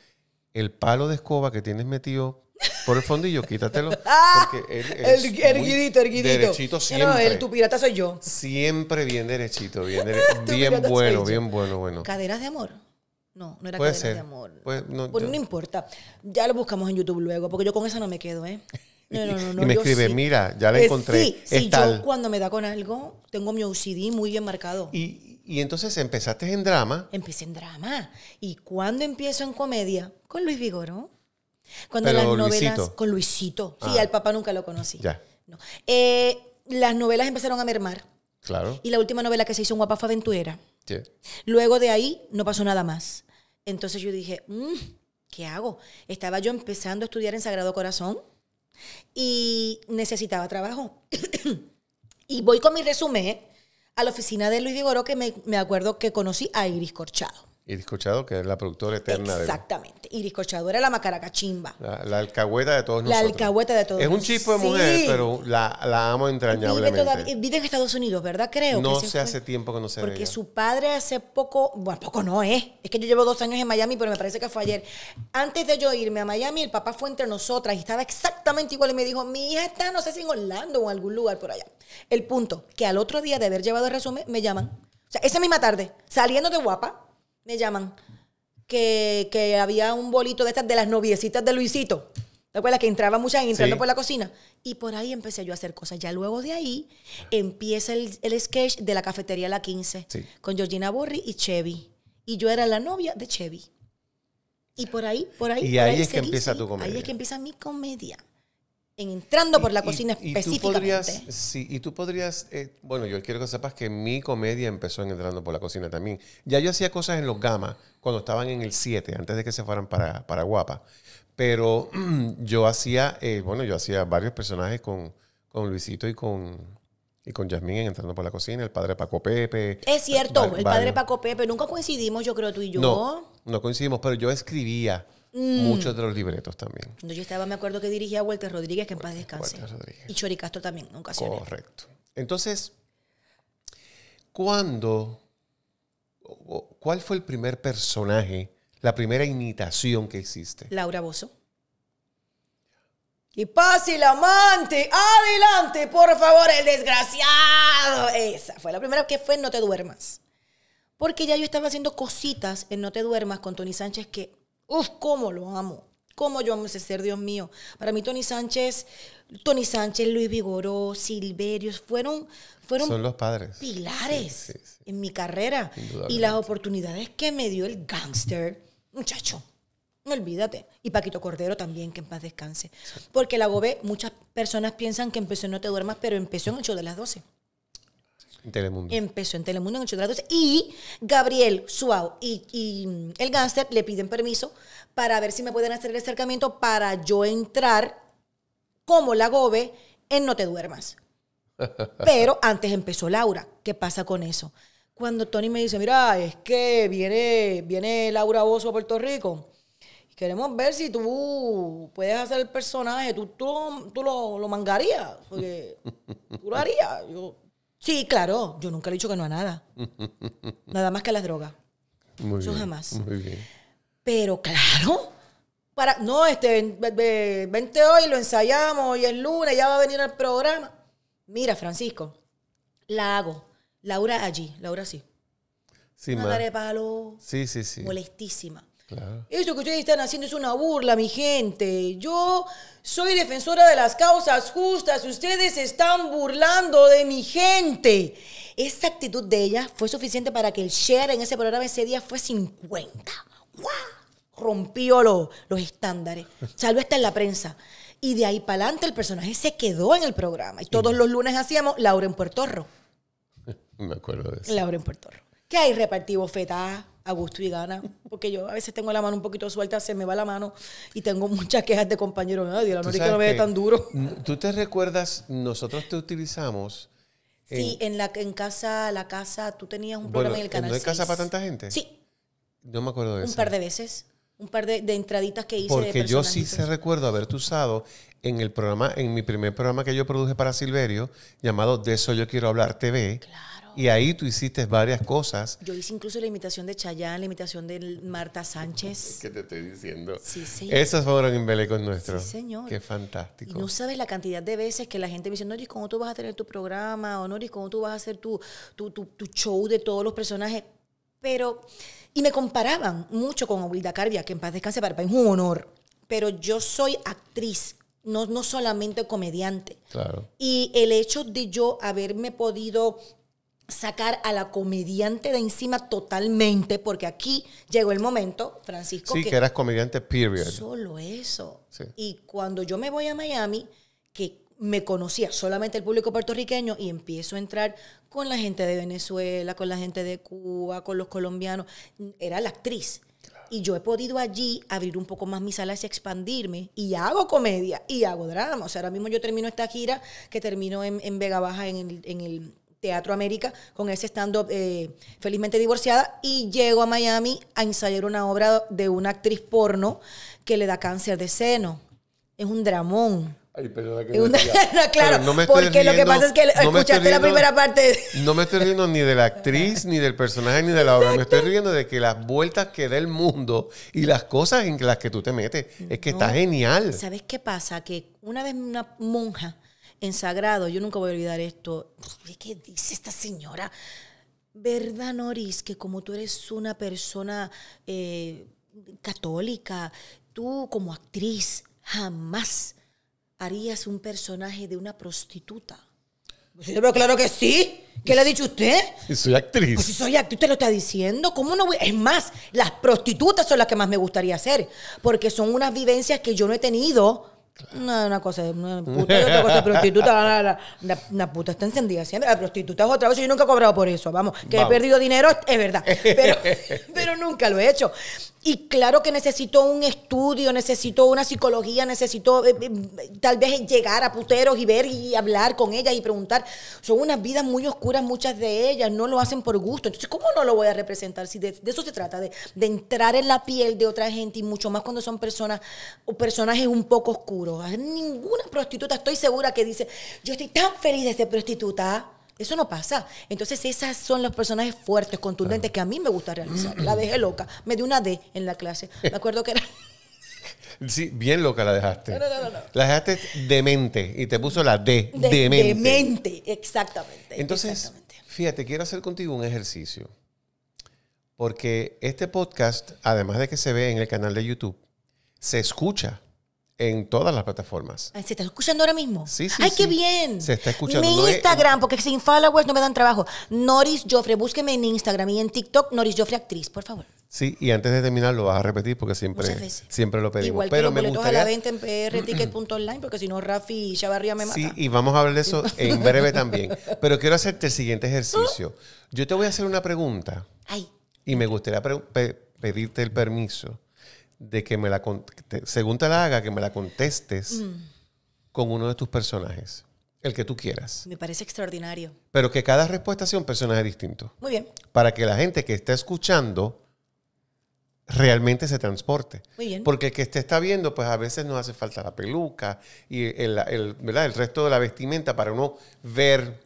el palo de escoba que tienes metido por el fondillo, quítatelo. Ah, porque él es el erguidito, erguidito. Derechito siempre. No, el tu pirata soy yo. Siempre bien derechito, bien, bien bueno, bien bueno, bueno. ¿Caderas de amor. No, no era caderas de amor. Pues, no, no importa. Ya lo buscamos en YouTube luego, porque yo con esa no me quedo, ¿eh? No, no, no, y me escribe, mira, ya la eh, encontré. es sí, sí yo cuando me da con algo, tengo mi OCD muy bien marcado. Y, entonces empezaste en drama. Empecé en drama. ¿Y cuando empiezo en comedia? Con Luis Vigoro Cuando Pero las novelas. Con Luisito. Sí, ah. al papá nunca lo conocí. Ya. No. Eh, las novelas empezaron a mermar. Claro. Y la última novela que se hizo, Un fue Aventurera. Sí. Luego de ahí no pasó nada más. Entonces yo dije, mm, ¿qué hago? Estaba yo empezando a estudiar en Sagrado Corazón y necesitaba trabajo. y voy con mi resumen a la oficina de Luis Vigoró, que me acuerdo que conocí a Iris Corchado. Iris Cochado, que es la productora eterna. Exactamente. y Iris era la macaracachimba. La, la alcahueta de todos nosotros. La alcahueta de todos Es un chispo de mujer, pero la, la, amo entrañablemente. Vive, en Estados Unidos, ¿verdad? Creo. No que se, hace tiempo que no se Porque su padre hace poco, bueno, poco no es. ¿eh? Es que yo llevo dos años en Miami, pero me parece que fue ayer. Antes de yo irme a Miami, el papá fue entre nosotras y estaba exactamente igual y me dijo, mi hija está, no sé si en Orlando o en algún lugar por allá. El punto, que al otro día de haber llevado el resumen, me llaman. O sea, esa misma tarde, saliendo de guapa, me llaman que, había un bolito de estas de las noviecitas de Luisito. ¿Te acuerdas que entraba mucha entrando por la cocina? Y por ahí empecé yo a hacer cosas. Ya luego de ahí empieza el, sketch de la cafetería La 15 con Georgina Borri y Chevy. Y yo era la novia de Chevy. Y por ahí, por ahí. Y ahí, es que empieza tu comedia. Ahí es que empieza mi comedia en entrando por la cocina específica. tú podrías, sí, y tú podrías, eh, bueno, yo quiero que sepas que mi comedia empezó en entrando por la cocina también. Ya yo hacía cosas en los Gamas cuando estaban en el 7, antes de que se fueran para, para Guapa. Pero yo hacía, eh, bueno, yo hacía varios personajes con, con Luisito y con, y con entrando por la cocina, el padre Paco Pepe. Es cierto, el padre Paco Pepe. Nunca coincidimos, yo creo, tú y yo. No, no coincidimos, pero yo escribía. Mm. Muchos de los libretos también. yo estaba, me acuerdo que dirigía a Walter Rodríguez, que en paz descanse. Y Chori Castro también, en ocasiones. Correcto. Entonces, ¿cuándo, cuál fue el primer personaje, la primera imitación que hiciste? Laura Bozo. Y pase el amante, adelante, por favor, el desgraciado. Esa fue la primera que fue No te duermas. Porque ya yo estaba haciendo cositas en No te duermas con Tony Sánchez que Uf, cómo lo amo. Cómo yo amo ese ser, Dios mío. Para mí Tony Sánchez, Tony Sánchez, Luis Vigoró, Silverio, fueron, fueron los padres. pilares en mi carrera. Y las oportunidades que me dio el gángster, muchacho, no olvídate. Y Paquito Cordero también, que en paz descanse. Porque la Gobe, muchas personas piensan que empezó en No Te Duermas, pero empezó en el de las 12. En Telemundo. Empezó en Telemundo en 8 Y Gabriel Suau y, mm, el gánster le piden permiso para ver si me pueden hacer el acercamiento para yo entrar como la gobe en No te duermas. Pero antes empezó Laura. ¿Qué pasa con eso? Cuando Tony me dice, mira, es que viene, viene Laura Bozo a Puerto Rico queremos ver si tú puedes hacer el personaje, tú, lo, lo, mangarías, tú lo harías. Yo, Sí, claro, yo nunca le he dicho que no a nada. nada más que a las drogas. Muy Eso jamás. Pero claro, para, no, este, vente hoy, lo ensayamos, y es lunes, ya va a venir al programa. Mira, Francisco, la hago. Laura allí, Laura sí. Sí, Una palo. Sí, sí, sí. Molestísima. Eso que ustedes están haciendo es una burla, mi gente. Yo soy defensora de las causas justas. Ustedes están burlando de mi gente. Esa actitud de ella fue suficiente para que el share en ese programa ese día fue 50. ¡Guau! Rompió los estándares. Salvo esta en la prensa. Y de ahí para adelante el personaje se quedó en el programa. Y todos los lunes hacíamos Laura en Puerto Rico. Me acuerdo de eso. Laura en Puerto Rico. ¿Qué hay? repartido, feta a gusto y gana, porque yo a veces tengo la mano un poquito suelta, se me va la mano y tengo muchas quejas de compañero. No, Dios, no que no me ve tan duro. ¿Tú te recuerdas? Nosotros te utilizamos. Sí, en, la en casa, la casa, tú tenías un programa en el canal. ¿No hay 6. casa para tanta gente? Sí. No me acuerdo de eso. Un par de veces. Un par de, entraditas que hice. Porque yo sí se recuerdo haberte usado en el programa, en mi primer programa que yo produje para Silverio, llamado De eso yo quiero hablar TV. Claro y ahí tú hiciste varias cosas. Yo hice incluso la imitación de Chayanne, la imitación de Marta Sánchez. ¿Qué te estoy diciendo? Sí, señor. Esas fueron con Nuestro. Sí, señor. Qué fantástico. Y no sabes la cantidad de veces que la gente me dice, Noris, ¿cómo tú vas a tener tu programa? O Noris, ¿cómo tú vas a hacer tu, tu, show de todos los personajes? Pero, y me comparaban mucho con Wilda Carvia, que en paz descanse, para es un honor. Pero yo soy actriz, no, no solamente comediante. Claro. Y el hecho de yo haberme podido sacar a la comediante de encima totalmente, porque aquí llegó el momento, Francisco. Sí, que, eras comediante, period. Solo eso. Y cuando yo me voy a Miami, que me conocía solamente el público puertorriqueño y empiezo a entrar con la gente de Venezuela, con la gente de Cuba, con los colombianos, era la actriz. Y yo he podido allí abrir un poco más mis alas y expandirme. Y hago comedia y hago drama. O sea, ahora mismo yo termino esta gira que termino en, Vega Baja en el Teatro América con ese estando eh, felizmente divorciada y llego a Miami a ensayar una obra de una actriz porno que le da cáncer de seno. Es un dramón. Ay, pero que no, claro, me porque lo que pasa es que escuchaste la primera parte. No me estoy riendo ni de la actriz, ni del personaje, ni de la obra. Me estoy riendo de que las vueltas que da el mundo y las cosas en las que tú te metes. Es que está genial. ¿Sabes qué pasa? Que una vez una monja en Sagrado, yo nunca voy a olvidar esto. ¿Qué dice esta señora? ¿Verdad, Noris, que como tú eres una persona eh, católica, tú como actriz jamás harías un personaje de una prostituta? pero claro que sí. ¿Qué le ha dicho usted? soy actriz. Pues si soy actriz, usted lo está diciendo. ¿Cómo no voy? Es más, las prostitutas son las que más me gustaría hacer, porque son unas vivencias que yo no he tenido no, una cosa una puta otra cosa prostituta. La, puta está encendida siempre. La prostituta es otra cosa Yo nunca he cobrado por eso, vamos. Que he perdido dinero, es verdad. Pero, pero nunca lo he hecho. Y claro que necesito un estudio, necesito una psicología, necesito eh, eh, tal vez llegar a puteros y ver y hablar con ellas y preguntar. Son unas vidas muy oscuras muchas de ellas, no lo hacen por gusto. Entonces, ¿cómo no lo voy a representar? Si de, eso se trata, de, de, entrar en la piel de otra gente y mucho más cuando son personas o personajes un poco oscuros. Ninguna prostituta, estoy segura que dice, yo estoy tan feliz de ser prostituta eso no pasa. Entonces, esas son los personajes fuertes, contundentes, que a mí me gusta realizar. La mm. dejé loca. Me dio una D en la clase. Me acuerdo que era... Sí, bien loca la dejaste. No, no, no, la dejaste demente y te puso la D. demente. Demente, exactamente. Entonces, fíjate, quiero hacer contigo un ejercicio. Porque este podcast, además de que se ve en el canal de YouTube, se escucha en todas las plataformas. ¿Se está escuchando ahora mismo? Sí, sí. ¡Ay, qué bien! Se está escuchando. en Instagram, porque sin followers no me dan trabajo. Noris Joffre, búsqueme en Instagram y en TikTok, Noris Joffre Actriz, por favor. Sí, y antes de terminar lo vas a repetir porque siempre, siempre lo pedimos. Igual que Pero los me a la venta en prticket.online porque si no Rafi y Chavarría me matan. Sí, y vamos a hablar de eso en breve también. Pero quiero hacerte el siguiente ejercicio. Yo te voy a hacer una pregunta. Ay. Y me gustaría pedirte el permiso de que me la según te la haga, que me la contestes mm. con uno de tus personajes, el que tú quieras. Me parece extraordinario. Pero que cada respuesta sea un personaje distinto. Muy bien. Para que la gente que está escuchando realmente se transporte. Muy bien. Porque el que te está viendo, pues a veces nos hace falta la peluca y el, el resto de la vestimenta para uno ver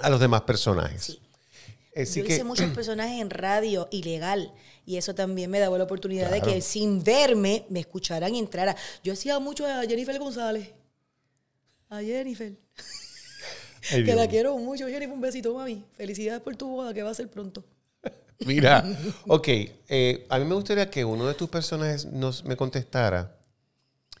a los demás personajes. Sí. Así Yo hice muchos personajes en radio ilegal y eso también me daba la oportunidad de que sin verme me escucharan y entrara. Yo hacía mucho a Jennifer González. A Jennifer. que la quiero mucho, Jennifer. Un besito, mami. Felicidades por tu boda que va a ser pronto. Mira, ok. Eh, a mí me gustaría que uno de tus personajes nos, me contestara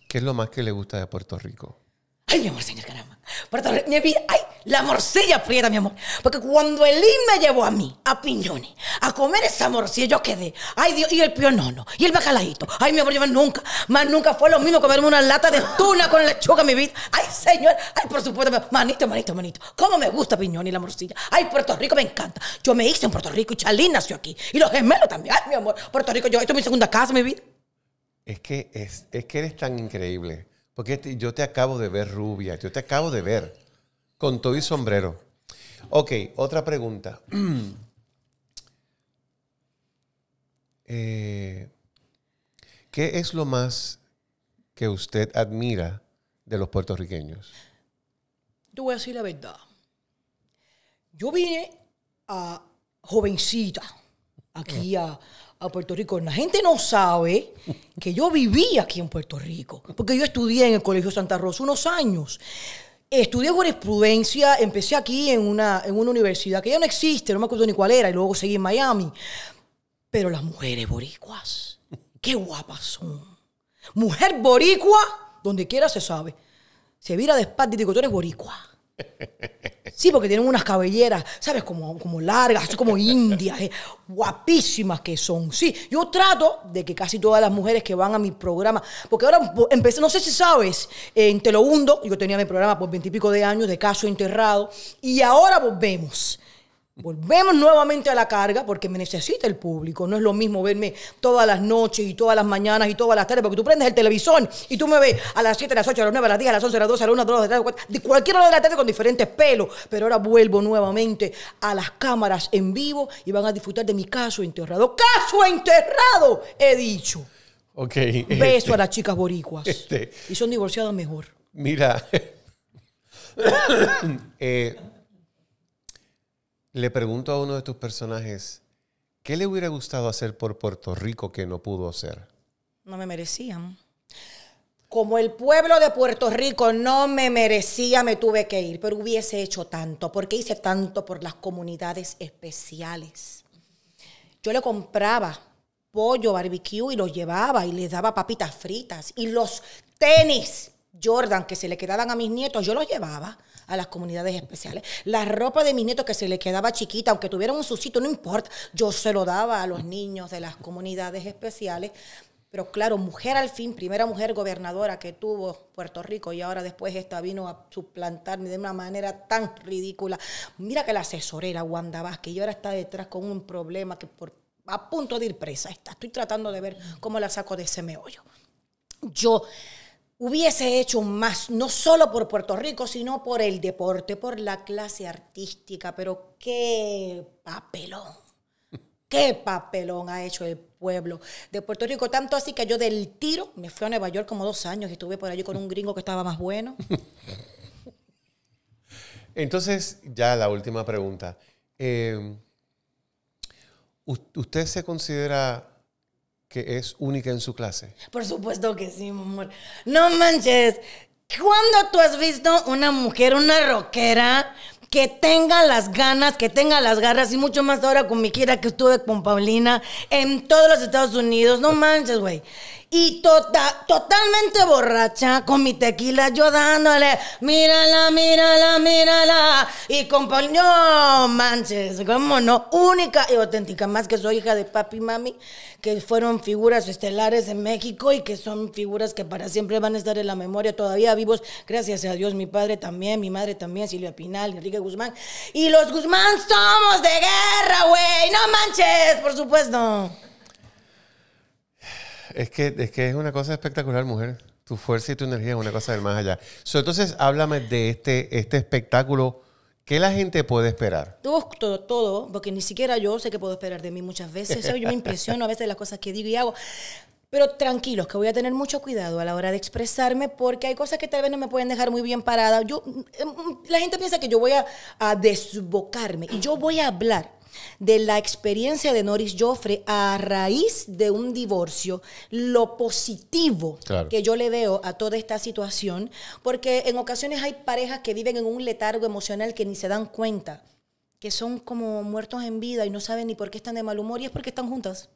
qué es lo más que le gusta de Puerto Rico. Ay, mi amor, señor caramba. Puerto Rico, mi vida. Ay, la morcilla prieta, mi amor. Porque cuando el me llevó a mí, a Piñones, a comer esa morcilla, yo quedé. Ay, Dios, y el pionono, y el bacalaíto. Ay, mi amor, yo nunca, más nunca fue lo mismo comerme una lata de tuna con lechuga, mi vida. Ay, señor, ay, por supuesto, manito, manito, manito. ¿Cómo me gusta Piñones y la morcilla? Ay, Puerto Rico me encanta. Yo me hice en Puerto Rico y Chalín nació aquí. Y los gemelos también. Ay, mi amor, Puerto Rico, yo, esto es mi segunda casa, mi vida. Es que, es, es que eres tan increíble. Porque yo te acabo de ver rubia, yo te acabo de ver. Con todo y sombrero. Ok, otra pregunta. Eh, ¿Qué es lo más que usted admira de los puertorriqueños? Te voy a decir la verdad. Yo vine a jovencita aquí a, Puerto Rico. La gente no sabe que yo vivía aquí en Puerto Rico, porque yo estudié en el Colegio Santa Rosa unos años. Estudié jurisprudencia, empecé aquí en una, en una universidad que ya no existe, no me acuerdo ni cuál era, y luego seguí en Miami. Pero las mujeres boricuas, qué guapas son. Mujer boricua, donde quiera se sabe. Se vira de espalda y digo, tú eres boricua. Sí, porque tienen unas cabelleras, ¿sabes? Como, como largas, como indias, eh, guapísimas que son. Sí, yo trato de que casi todas las mujeres que van a mi programa, porque ahora empecé, no sé si sabes, en Telobundo, yo tenía mi programa por pues, veintipico de años de caso enterrado, y ahora volvemos. Pues, Volvemos nuevamente a la carga porque me necesita el público. No es lo mismo verme todas las noches y todas las mañanas y todas las tardes, porque tú prendes el televisor y tú me ves a las 7, a las 8, a las 9, a las 10, a las 11, a las 12, a las 1, a las 2, a las 3, a las 4, cualquier hora de la tarde con diferentes pelos. Pero ahora vuelvo nuevamente a las cámaras en vivo y van a disfrutar de mi caso enterrado. ¡Caso enterrado! He dicho. Ok. Beso a las chicas boricuas. y son divorciadas mejor. Mira. eh le pregunto a uno de tus personajes, ¿qué le hubiera gustado hacer por Puerto Rico que no pudo hacer? No me merecían. Como el pueblo de Puerto Rico no me merecía, me tuve que ir, pero hubiese hecho tanto, porque hice tanto por las comunidades especiales. Yo le compraba pollo, barbecue y lo llevaba y le daba papitas fritas y los tenis Jordan que se le quedaban a mis nietos, yo los llevaba a las comunidades especiales. La ropa de mis nietos que se le quedaba chiquita, aunque tuvieran un sucito, no importa, yo se lo daba a los niños de las comunidades especiales. Pero claro, mujer al fin, primera mujer gobernadora que tuvo Puerto Rico y ahora después esta vino a suplantarme de una manera tan ridícula. Mira que la asesorera Wanda Vázquez, y ahora está detrás con un problema que por, a punto de ir presa está. Estoy tratando de ver cómo la saco de ese meollo. Yo hubiese hecho más, no solo por Puerto Rico, sino por el deporte, por la clase artística, pero qué papelón, qué papelón ha hecho el pueblo de Puerto Rico. Tanto así que yo del tiro me fui a Nueva York como dos años y estuve por allí con un gringo que estaba más bueno. Entonces, ya la última pregunta. Eh, ¿Usted se considera es única en su clase. Por supuesto que sí, mi amor. No manches. ¿Cuándo tú has visto una mujer, una rockera, que tenga las ganas, que tenga las garras y mucho más ahora con mi quiera que estuve con Paulina en todos los Estados Unidos. No manches, güey. Y tota, totalmente borracha, con mi tequila yo dándole, mírala, mírala, mírala. Y con no manches, cómo no, única y auténtica, más que soy hija de papi y mami, que fueron figuras estelares en México y que son figuras que para siempre van a estar en la memoria, todavía vivos, gracias a Dios, mi padre también, mi madre también, Silvia Pinal, Enrique Guzmán. Y los Guzmán somos de guerra, güey, no manches, por supuesto. Es que, es que es una cosa espectacular, mujer. Tu fuerza y tu energía es una cosa del más allá. entonces, háblame de este, este espectáculo. ¿Qué la gente puede esperar? Todo, todo, porque ni siquiera yo sé qué puedo esperar de mí muchas veces. Yo me impresiono a veces las cosas que digo y hago. Pero tranquilos, que voy a tener mucho cuidado a la hora de expresarme porque hay cosas que tal vez no me pueden dejar muy bien parada. Yo, mm, mm, la gente piensa que yo voy a, a desbocarme y yo voy a hablar de la experiencia de Noris Joffre a raíz de un divorcio, lo positivo que yo le veo a toda esta situación, porque en ocasiones hay parejas que viven en un letargo emocional que ni se dan cuenta, que son como muertos en vida y no saben ni por qué están de mal humor y es porque están juntas.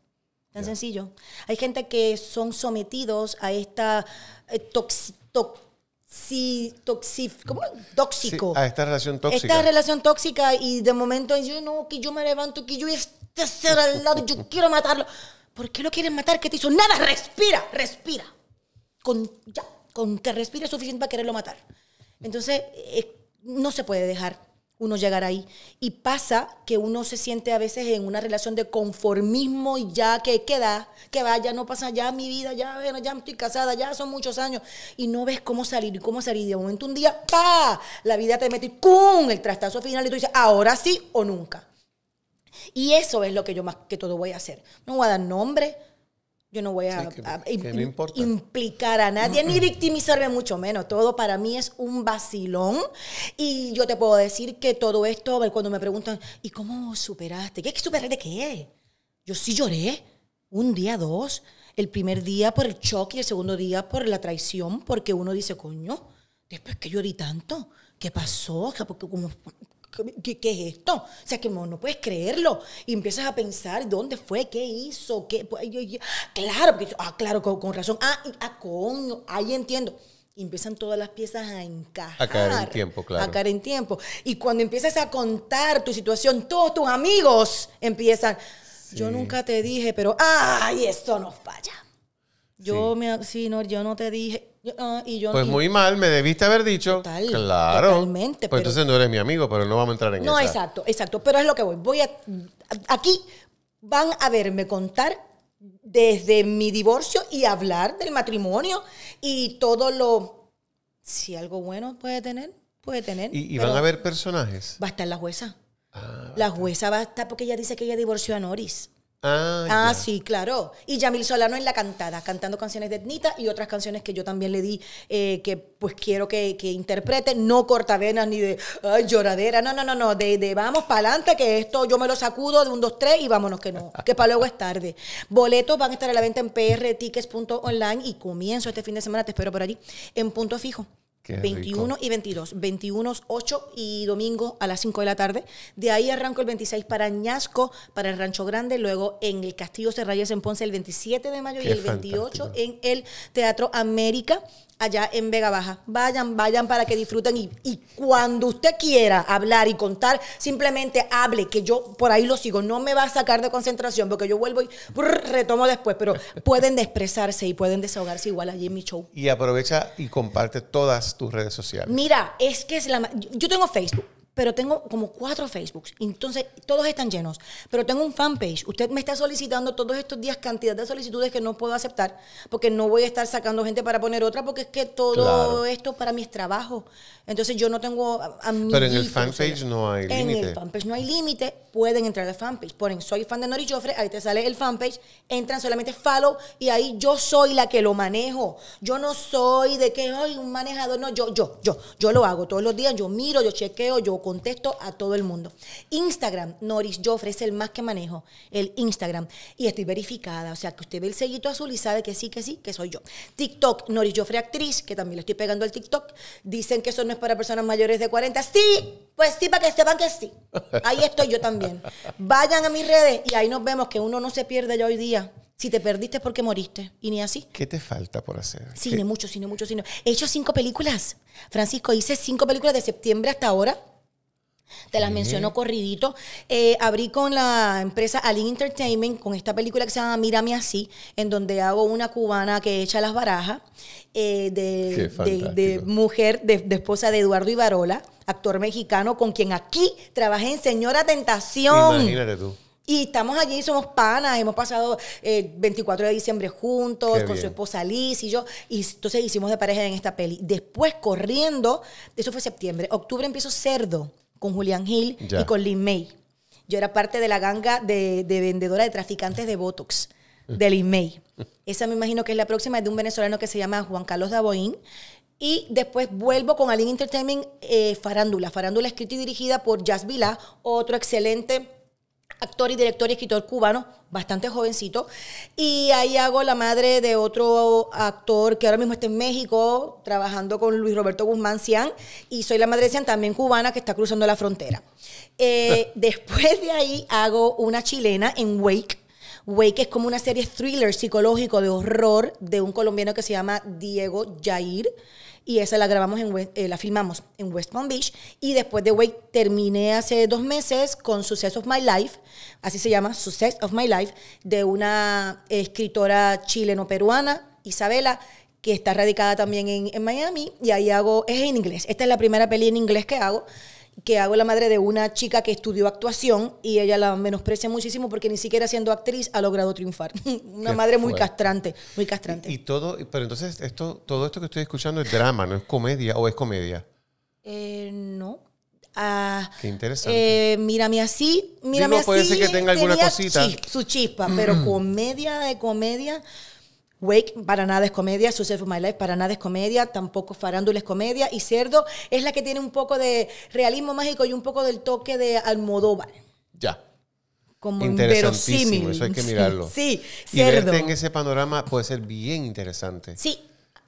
Tan sencillo. Hay gente que son sometidos a esta eh, si, tóxico ¿cómo? tóxico. a ah, esta relación tóxica. Esta relación tóxica y de momento yo no, que yo me levanto, que yo esté al lado, yo quiero matarlo. ¿Por qué lo quieren matar? ¿Qué te hizo? Nada, respira, respira. Con, ya, con que respire es suficiente para quererlo matar. Entonces, eh, no se puede dejar uno llegará ahí. Y pasa que uno se siente a veces en una relación de conformismo y ya que queda, que vaya, no pasa ya mi vida, ya, ya estoy casada, ya son muchos años. Y no ves cómo salir y cómo salir. Y de momento un día, ¡pa! La vida te mete y ¡cum! El trastazo final y tú dices, ahora sí o nunca. Y eso es lo que yo más que todo voy a hacer. No voy a dar nombre, yo no voy a, implicar a nadie, ni victimizarme mucho menos. Todo para mí es un vacilón. Y yo te puedo decir que todo esto, cuando me preguntan, ¿y cómo superaste? ¿Qué superar de qué? Yo sí lloré. Un día, dos. El primer día por el shock y el segundo día por la traición, porque uno dice, coño, después que lloré tanto, ¿qué pasó? como... ¿Qué, es esto? O sea, que no, puedes creerlo. Y empiezas a pensar, ¿dónde fue? ¿Qué hizo? ¿Qué? Pues, claro, porque, ah, claro, con, razón. Ah, ah coño, ahí entiendo. empiezan todas las piezas a encajar. A caer en tiempo, claro. A caer en tiempo. Y cuando empiezas a contar tu situación, todos tus amigos empiezan. Yo nunca te dije, pero, ay, esto nos falla. Yo me, sí, yo no te dije. Ah, pues muy mal, me debiste haber dicho. claro. Totalmente. Pues entonces no eres mi amigo, pero no vamos a entrar en eso. No, exacto, exacto. Pero es lo que voy. Voy a. Aquí van a verme contar desde mi divorcio y hablar del matrimonio y todo lo. Si algo bueno puede tener, puede tener. ¿Y, van a ver personajes? Va a estar la jueza. Ah, la jueza va a estar porque ella dice que ella divorció a Noris. Ah, ah sí, claro. Y Yamil Solano en la cantada, cantando canciones de Etnita y otras canciones que yo también le di, eh, que pues quiero que, que, interprete, no cortavenas ni de lloradera, no, no, no, no, de, de vamos para adelante, que esto yo me lo sacudo de un, dos, tres y vámonos que no, que para luego es tarde. Boletos van a estar a la venta en prtickets.online y comienzo este fin de semana, te espero por allí, en punto fijo. 21 y 22. 21, 8 y domingo a las 5 de la tarde. De ahí arranco el 26 para Ñasco para el Rancho Grande, luego en el Castillo Serrayas en Ponce el 27 de mayo y el 28 en el Teatro América allá en Vega Baja. Vayan, vayan para que disfruten y, y, cuando usted quiera hablar y contar, simplemente hable, que yo por ahí lo sigo. No me va a sacar de concentración porque yo vuelvo y retomo después, pero pueden expresarse y pueden desahogarse igual allí en mi show. Y aprovecha y comparte todas tus redes sociales. Mira, es que es la... Yo tengo Facebook pero tengo como cuatro Facebooks. Entonces, todos están llenos. Pero tengo un fanpage. Usted me está solicitando todos estos días cantidad de solicitudes que no puedo aceptar porque no voy a estar sacando gente para poner otra porque es que todo esto para mis es trabajo. Entonces, yo no tengo a, Pero en el fanpage no hay límite. En el fanpage no hay límite. Pueden entrar al fanpage. Ponen soy fan de Nori Joffre, ahí te sale el fanpage. Entran solamente follow y ahí yo soy la que lo manejo. Yo no soy de que, ay, un manejador. No, yo, yo, yo. Yo lo hago todos los días. Yo miro, yo chequeo, yo contesto a todo el mundo. Instagram, Noris Joffre es el más que manejo, el Instagram. Y estoy verificada, o sea, que usted ve el sellito azul y sabe que sí, que sí, que soy yo. TikTok, Noris Joffre actriz, que también le estoy pegando el TikTok. Dicen que eso no es para personas mayores de 40. Sí, pues sí, para que sepan que sí. Ahí estoy yo también. Vayan a mis redes y ahí nos vemos que uno no se pierde ya hoy día. Si te perdiste es porque moriste. Y ni así. ¿Qué te falta por hacer? Cine, mucho cine, mucho cine. He hecho cinco películas. Francisco, hice cinco películas de septiembre hasta ahora. Te las menciono corridito. Eh, abrí con la empresa Ali Entertainment con esta película que se llama Mírame así, en donde hago una cubana que echa las barajas eh, de, mujer, de, esposa de Eduardo Ibarola, actor mexicano con quien aquí trabajé en Señora Tentación. Imagínate tú. Y estamos allí, somos panas, hemos pasado El eh, 24 de diciembre juntos, con su esposa Liz y yo, y entonces hicimos de pareja en esta peli. Después, corriendo, eso fue septiembre, octubre empiezo Cerdo, con Julián Hill y con Lin May. Yo era parte de la ganga de, vendedora de traficantes de Botox de Lin May. Esa me imagino que es la próxima, es de un venezolano que se llama Juan Carlos Daboín. Y después vuelvo con Aline Entertainment eh, Farándula. Farándula escrita y dirigida por Jazz Vila, otro excelente actor y director y escritor cubano, bastante jovencito. Y ahí hago la madre de otro actor que ahora mismo está en México, trabajando con Luis Roberto Guzmán Cian. Y soy la madre de Cian, también cubana, que está cruzando la frontera. Eh, después de ahí hago una chilena en Wake. Wake es como una serie thriller psicológico de horror de un colombiano que se llama Diego Jair y esa la grabamos en eh, la filmamos en West Palm Beach y después de Wake terminé hace dos meses con Success of My Life, así se llama Success of My Life, de una escritora chileno-peruana, Isabela, que está radicada también en, en Miami y ahí hago, es en inglés, esta es la primera peli en inglés que hago que hago la madre de una chica que estudió actuación y ella la menosprecia muchísimo porque ni siquiera siendo actriz ha logrado triunfar. una madre muy castrante, muy castrante. Y, todo, pero entonces esto, todo esto que estoy escuchando es drama, no es comedia o es comedia. Eh, no. Ah, Qué interesante. Eh, mírame así, mírame así. Puede ser que tenga alguna cosita. su chispa, pero mm. comedia de comedia Wake para nada es comedia, Success of My Life para nada es comedia, tampoco Farándula es comedia y Cerdo es la que tiene un poco de realismo mágico y un poco del toque de Almodóvar. Ya. Como inverosímil. Eso hay que mirarlo. Sí, y en ese panorama puede ser bien interesante. Sí.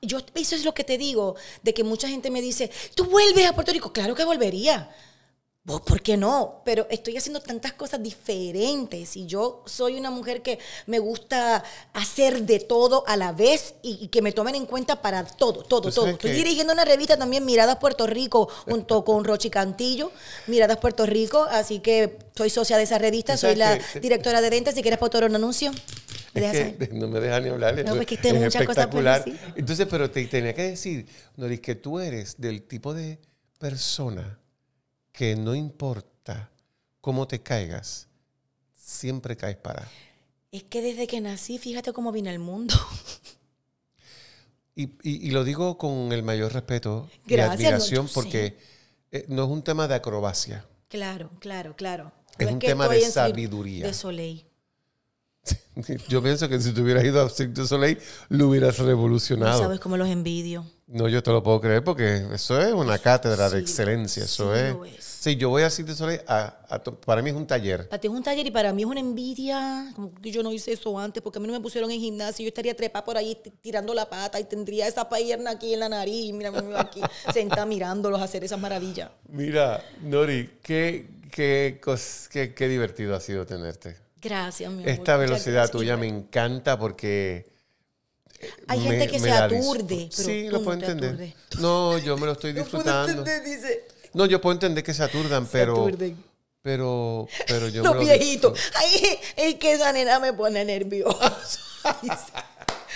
Yo, eso es lo que te digo, de que mucha gente me dice, tú vuelves a Puerto Rico. Claro que volvería por qué no? Pero estoy haciendo tantas cosas diferentes y yo soy una mujer que me gusta hacer de todo a la vez y, que me tomen en cuenta para todo, todo, todo. Estoy dirigiendo una revista también, Miradas Puerto Rico, junto con Rochi Cantillo, Miradas Puerto Rico, así que soy socia de esa revista, soy la directora de ventas, si quieres postar un anuncio. no me deja ni hablar. es Entonces, pero te tenía que decir, Noris, que tú eres del tipo de persona que no importa cómo te caigas, siempre caes para. Es que desde que nací, fíjate cómo vine al mundo. Y, lo digo con el mayor respeto y admiración porque eh, no es un tema de acrobacia. Claro, claro, claro. Es, un tema de sabiduría. De soleil. Yo pienso que si tú hubieras ido a Cirque du Soleil, lo hubieras revolucionado. sabes cómo los envidio. No, yo te lo puedo creer porque eso es una cátedra de excelencia. Eso es. Sí, yo voy a Cirque du Soleil, para mí es un taller. Para ti es un taller y para mí es una envidia. Como que yo no hice eso antes porque a mí no me pusieron en gimnasio. Yo estaría trepada por ahí tirando la pata y tendría esa pierna aquí en la nariz. Mira, aquí sentada mirándolos hacer esas maravillas. Mira, Nori, que qué, qué, qué divertido ha sido tenerte. Gracias, mi amor. Esta velocidad tuya me encanta porque... Eh, Hay gente que se aturde. Pero sí, lo puedo no entender. No, yo me lo estoy disfrutando. no, yo puedo entender que se aturdan, pero... Pero, pero yo... Los viejitos. Ay, es que esa nena me pone nerviosa.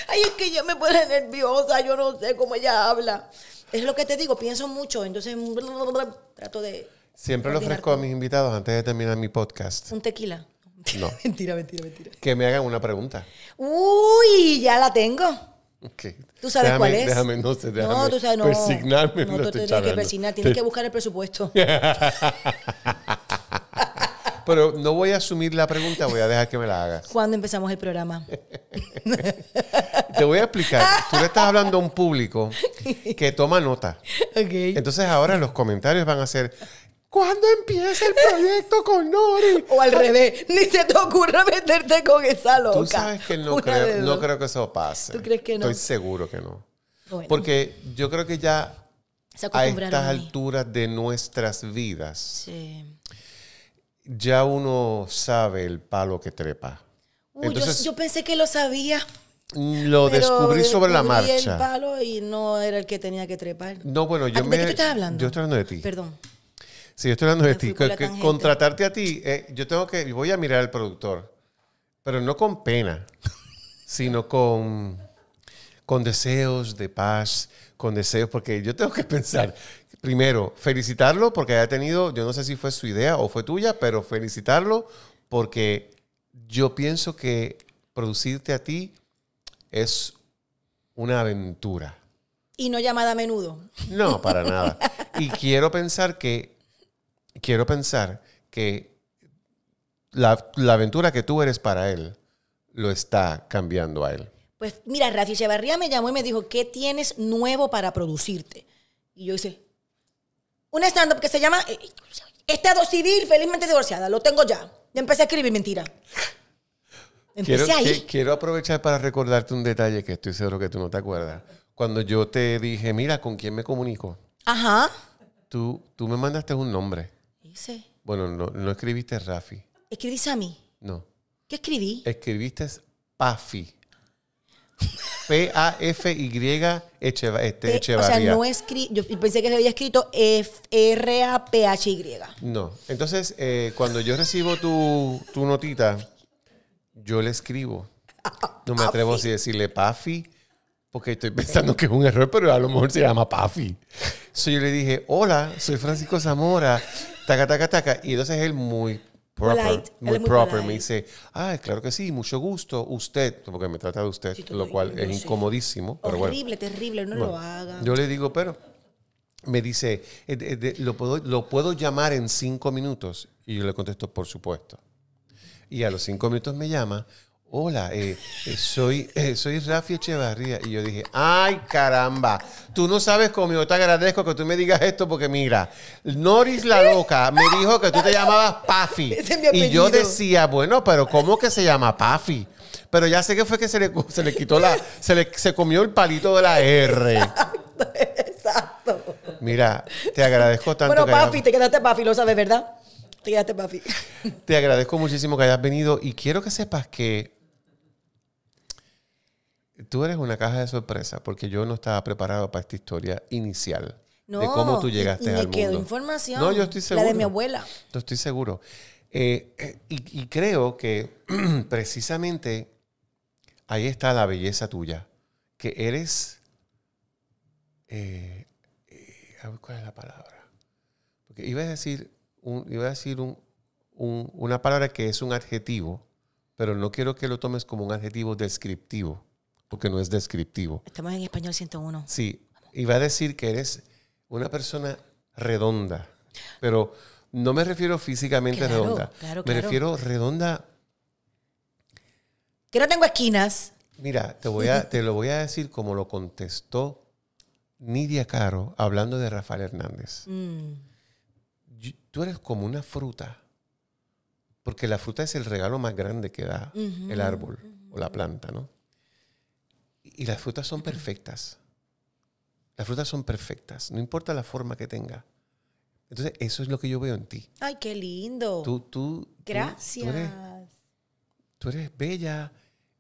Ay, es que ella me pone nerviosa. Yo no sé cómo ella habla. Es lo que te digo, pienso mucho. Entonces, trato de... Siempre lo ofrezco a mis invitados antes de terminar mi podcast. Un tequila. mentira, mentira, mentira, Que me hagan una pregunta. Uy, ya la tengo. ¿Tú sabes cuál es? Déjame, no sé, no, tú sabes, no. persignarme. No, tú tienes que persignar, tienes que buscar el presupuesto. Pero no voy a asumir la pregunta, voy a dejar que me la hagas. ¿Cuándo empezamos el programa? Te voy a explicar. Tú le estás hablando a un público que toma nota. Entonces ahora los comentarios van a ser, ¿Cuándo empieza el proyecto con Nori? O al revés, ni se te ocurra meterte con esa loca. Tú sabes que no, creo, no creo, que eso pase. ¿Tú crees que no? Estoy seguro que no. Porque yo creo que ya a estas alturas de nuestras vidas, ya uno sabe el palo que trepa. yo, pensé que lo sabía. Mm, lo descubrí sobre la marcha. el palo y no era el que tenía que trepar. No, bueno, yo ah, ¿De qué estás hablando? Yo estoy hablando de ti. Perdón. Si yo estoy hablando de ti, contratarte a ti, eh, yo tengo que, voy a mirar al productor, pero no con pena, sino con, con deseos de paz, con deseos, porque yo tengo que pensar, primero, felicitarlo porque haya tenido, yo no sé si fue su idea o fue tuya, pero felicitarlo porque yo pienso que producirte a ti es una aventura. Y no llamada a menudo. No, para nada. Y quiero pensar que quiero pensar que la, aventura que tú eres para él lo está cambiando a él. Pues mira, Rafi Echevarría me llamó y me dijo, ¿qué tienes nuevo para producirte? Y yo hice, un stand-up que se llama eh, Estado Civil, felizmente divorciada, lo tengo ya. Ya empecé a escribir mentira. Empecé quiero, quiero aprovechar para recordarte un detalle que estoy seguro que tú no te acuerdas. Cuando yo te dije, mira, ¿con quién me comunico? Ajá. Tú, tú me mandaste un nombre. Bueno, no, escribiste Rafi. ¿Escribiste a mí? No. ¿Qué escribí? Escribiste Pafi. P-A-F-Y Echeva, O sea, no escribí. yo pensé que se había escrito F-R-A-P-H-Y. No. Entonces, eh, cuando yo recibo tu, notita, yo le escribo. No me atrevo a decirle Pafi, porque estoy pensando que es un error, pero a lo mejor se llama Pafi. Entonces yo le dije, hola, soy Francisco Zamora taca, taca, taca. Y entonces él muy proper, muy, proper, me dice, ah, claro que sí, mucho gusto, usted, porque me trata de usted, lo cual es incomodísimo. Pero terrible, no lo haga. Yo le digo, pero me dice, eh, ¿lo puedo, ¿lo puedo llamar en cinco minutos? Y yo le contesto, por supuesto. Y a los cinco minutos me llama hola, eh, eh, soy, eh, soy Rafi Echevarría. Y yo dije, ay caramba, tú no sabes yo te agradezco que tú me digas esto porque mira, Noris la loca me dijo que tú te llamabas Pafi. Y yo decía, bueno, pero ¿cómo que se llama Pafi? Pero ya sé que fue que se le, quitó la, se le se comió el palito de la R. Exacto, Mira, te agradezco tanto. Bueno, Pafi, te quedaste Pafi, lo sabes, ¿verdad? Te quedaste Pafi. Te agradezco muchísimo que hayas venido y quiero que sepas que tú eres una caja de sorpresa porque yo no estaba preparado para esta historia inicial de cómo tú llegaste al quedó información. No, yo estoy seguro. La de mi abuela. Yo estoy seguro. Eh, eh, y, creo que precisamente ahí está la belleza tuya, que eres... Eh, ¿Cuál es la palabra? Porque iba a decir, iba a decir un, una palabra que es un adjetivo, pero no quiero que lo tomes como un adjetivo descriptivo porque no es descriptivo. Estamos en español 101. Sí, y va a decir que eres una persona redonda, pero no me refiero físicamente redonda, me refiero redonda... Que no tengo esquinas. Mira, te, voy a, te lo voy a decir como lo contestó Nidia Caro hablando de Rafael Hernández. Mm. Tú eres como una fruta, porque la fruta es el regalo más grande que da el árbol o la planta, ¿no? Y las frutas son perfectas. Las frutas son perfectas, no importa la forma que tenga. Entonces, eso es lo que yo veo en ti. Ay, qué lindo. Tú, tú. Gracias. tú eres, bella,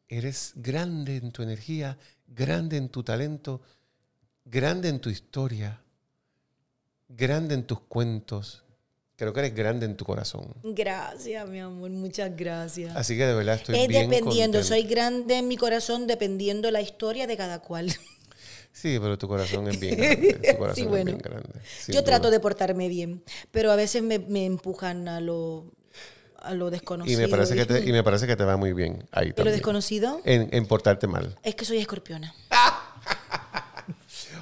eres grande en tu energía, grande en tu talento, grande en tu historia, grande en tus cuentos, Creo que eres grande en tu corazón. Gracias, mi amor, muchas gracias. Así que de verdad estoy es dependiendo, soy grande en mi corazón dependiendo la historia de cada cual. Sí, pero tu corazón es bien grande. Tu corazón es bien grande. Yo trato de portarme bien, pero a veces me, empujan a lo, lo desconocido. Y me parece, que te, y me parece que te va muy bien ahí ¿Pero desconocido? En, en, portarte mal. Es que soy escorpiona. Ah,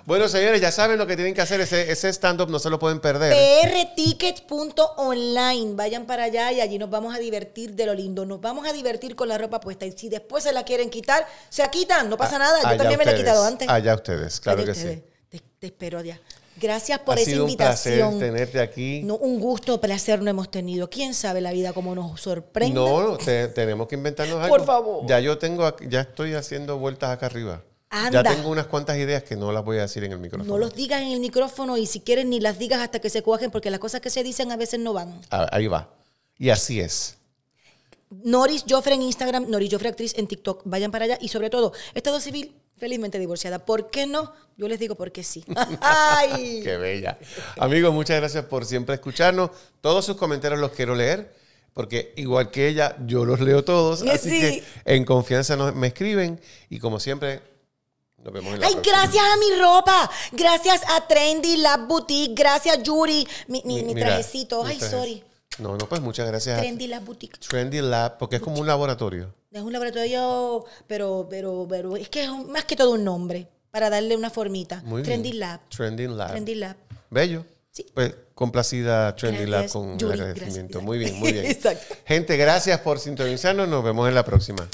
bueno, señores, ya saben lo que tienen que hacer. Ese, stand-up no se lo pueden perder. prtickets.online. Vayan para allá y allí nos vamos a divertir de lo lindo. Nos vamos a divertir con la ropa puesta. Y si después se la quieren quitar, se la quitan. No pasa ah, nada. Yo también me la he quitado antes. Allá ustedes, claro que sí. Te, espero allá. Gracias por esa invitación. Un placer tenerte aquí. un gusto, placer no hemos tenido. ¿Quién sabe la vida cómo nos sorprende? No, tenemos que inventarnos algo. Por favor. Ya yo tengo, ya estoy haciendo vueltas acá arriba. Ya tengo unas cuantas ideas que no las voy a decir en el micrófono. No los digas en el micrófono y si quieres ni las digas hasta que se cuajen, porque las cosas que se dicen a veces no van. ahí va. Y así es. Noris Joffre en Instagram, Noris Joffre actriz en TikTok. Vayan para allá. Y sobre todo, Estado Civil, felizmente divorciada. ¿Por qué no? Yo les digo porque sí. ¡Ay! ¡Qué bella! Amigos, muchas gracias por siempre escucharnos. Todos sus comentarios los quiero leer, porque igual que ella, yo los leo todos. así que en confianza nos, me escriben. Y como siempre, en la Ay, gracias a mi ropa. Gracias a Trendy Lab Boutique. Gracias, Yuri. Mi, mi, mi, trajecito. Ay, sorry. No, no, pues muchas gracias. Trendy Lab Boutique. Trendy Lab, porque es como un laboratorio. Es un laboratorio, pero, pero, pero es que es más que todo un nombre para darle una formita. Muy Trendy Lab. Trendy Lab. Trendy Lab. Bello. Sí. Pues complacida Trendy Lab con agradecimiento. Muy bien, muy bien. Exacto. Gente, gracias por sintonizarnos. Nos vemos en la próxima.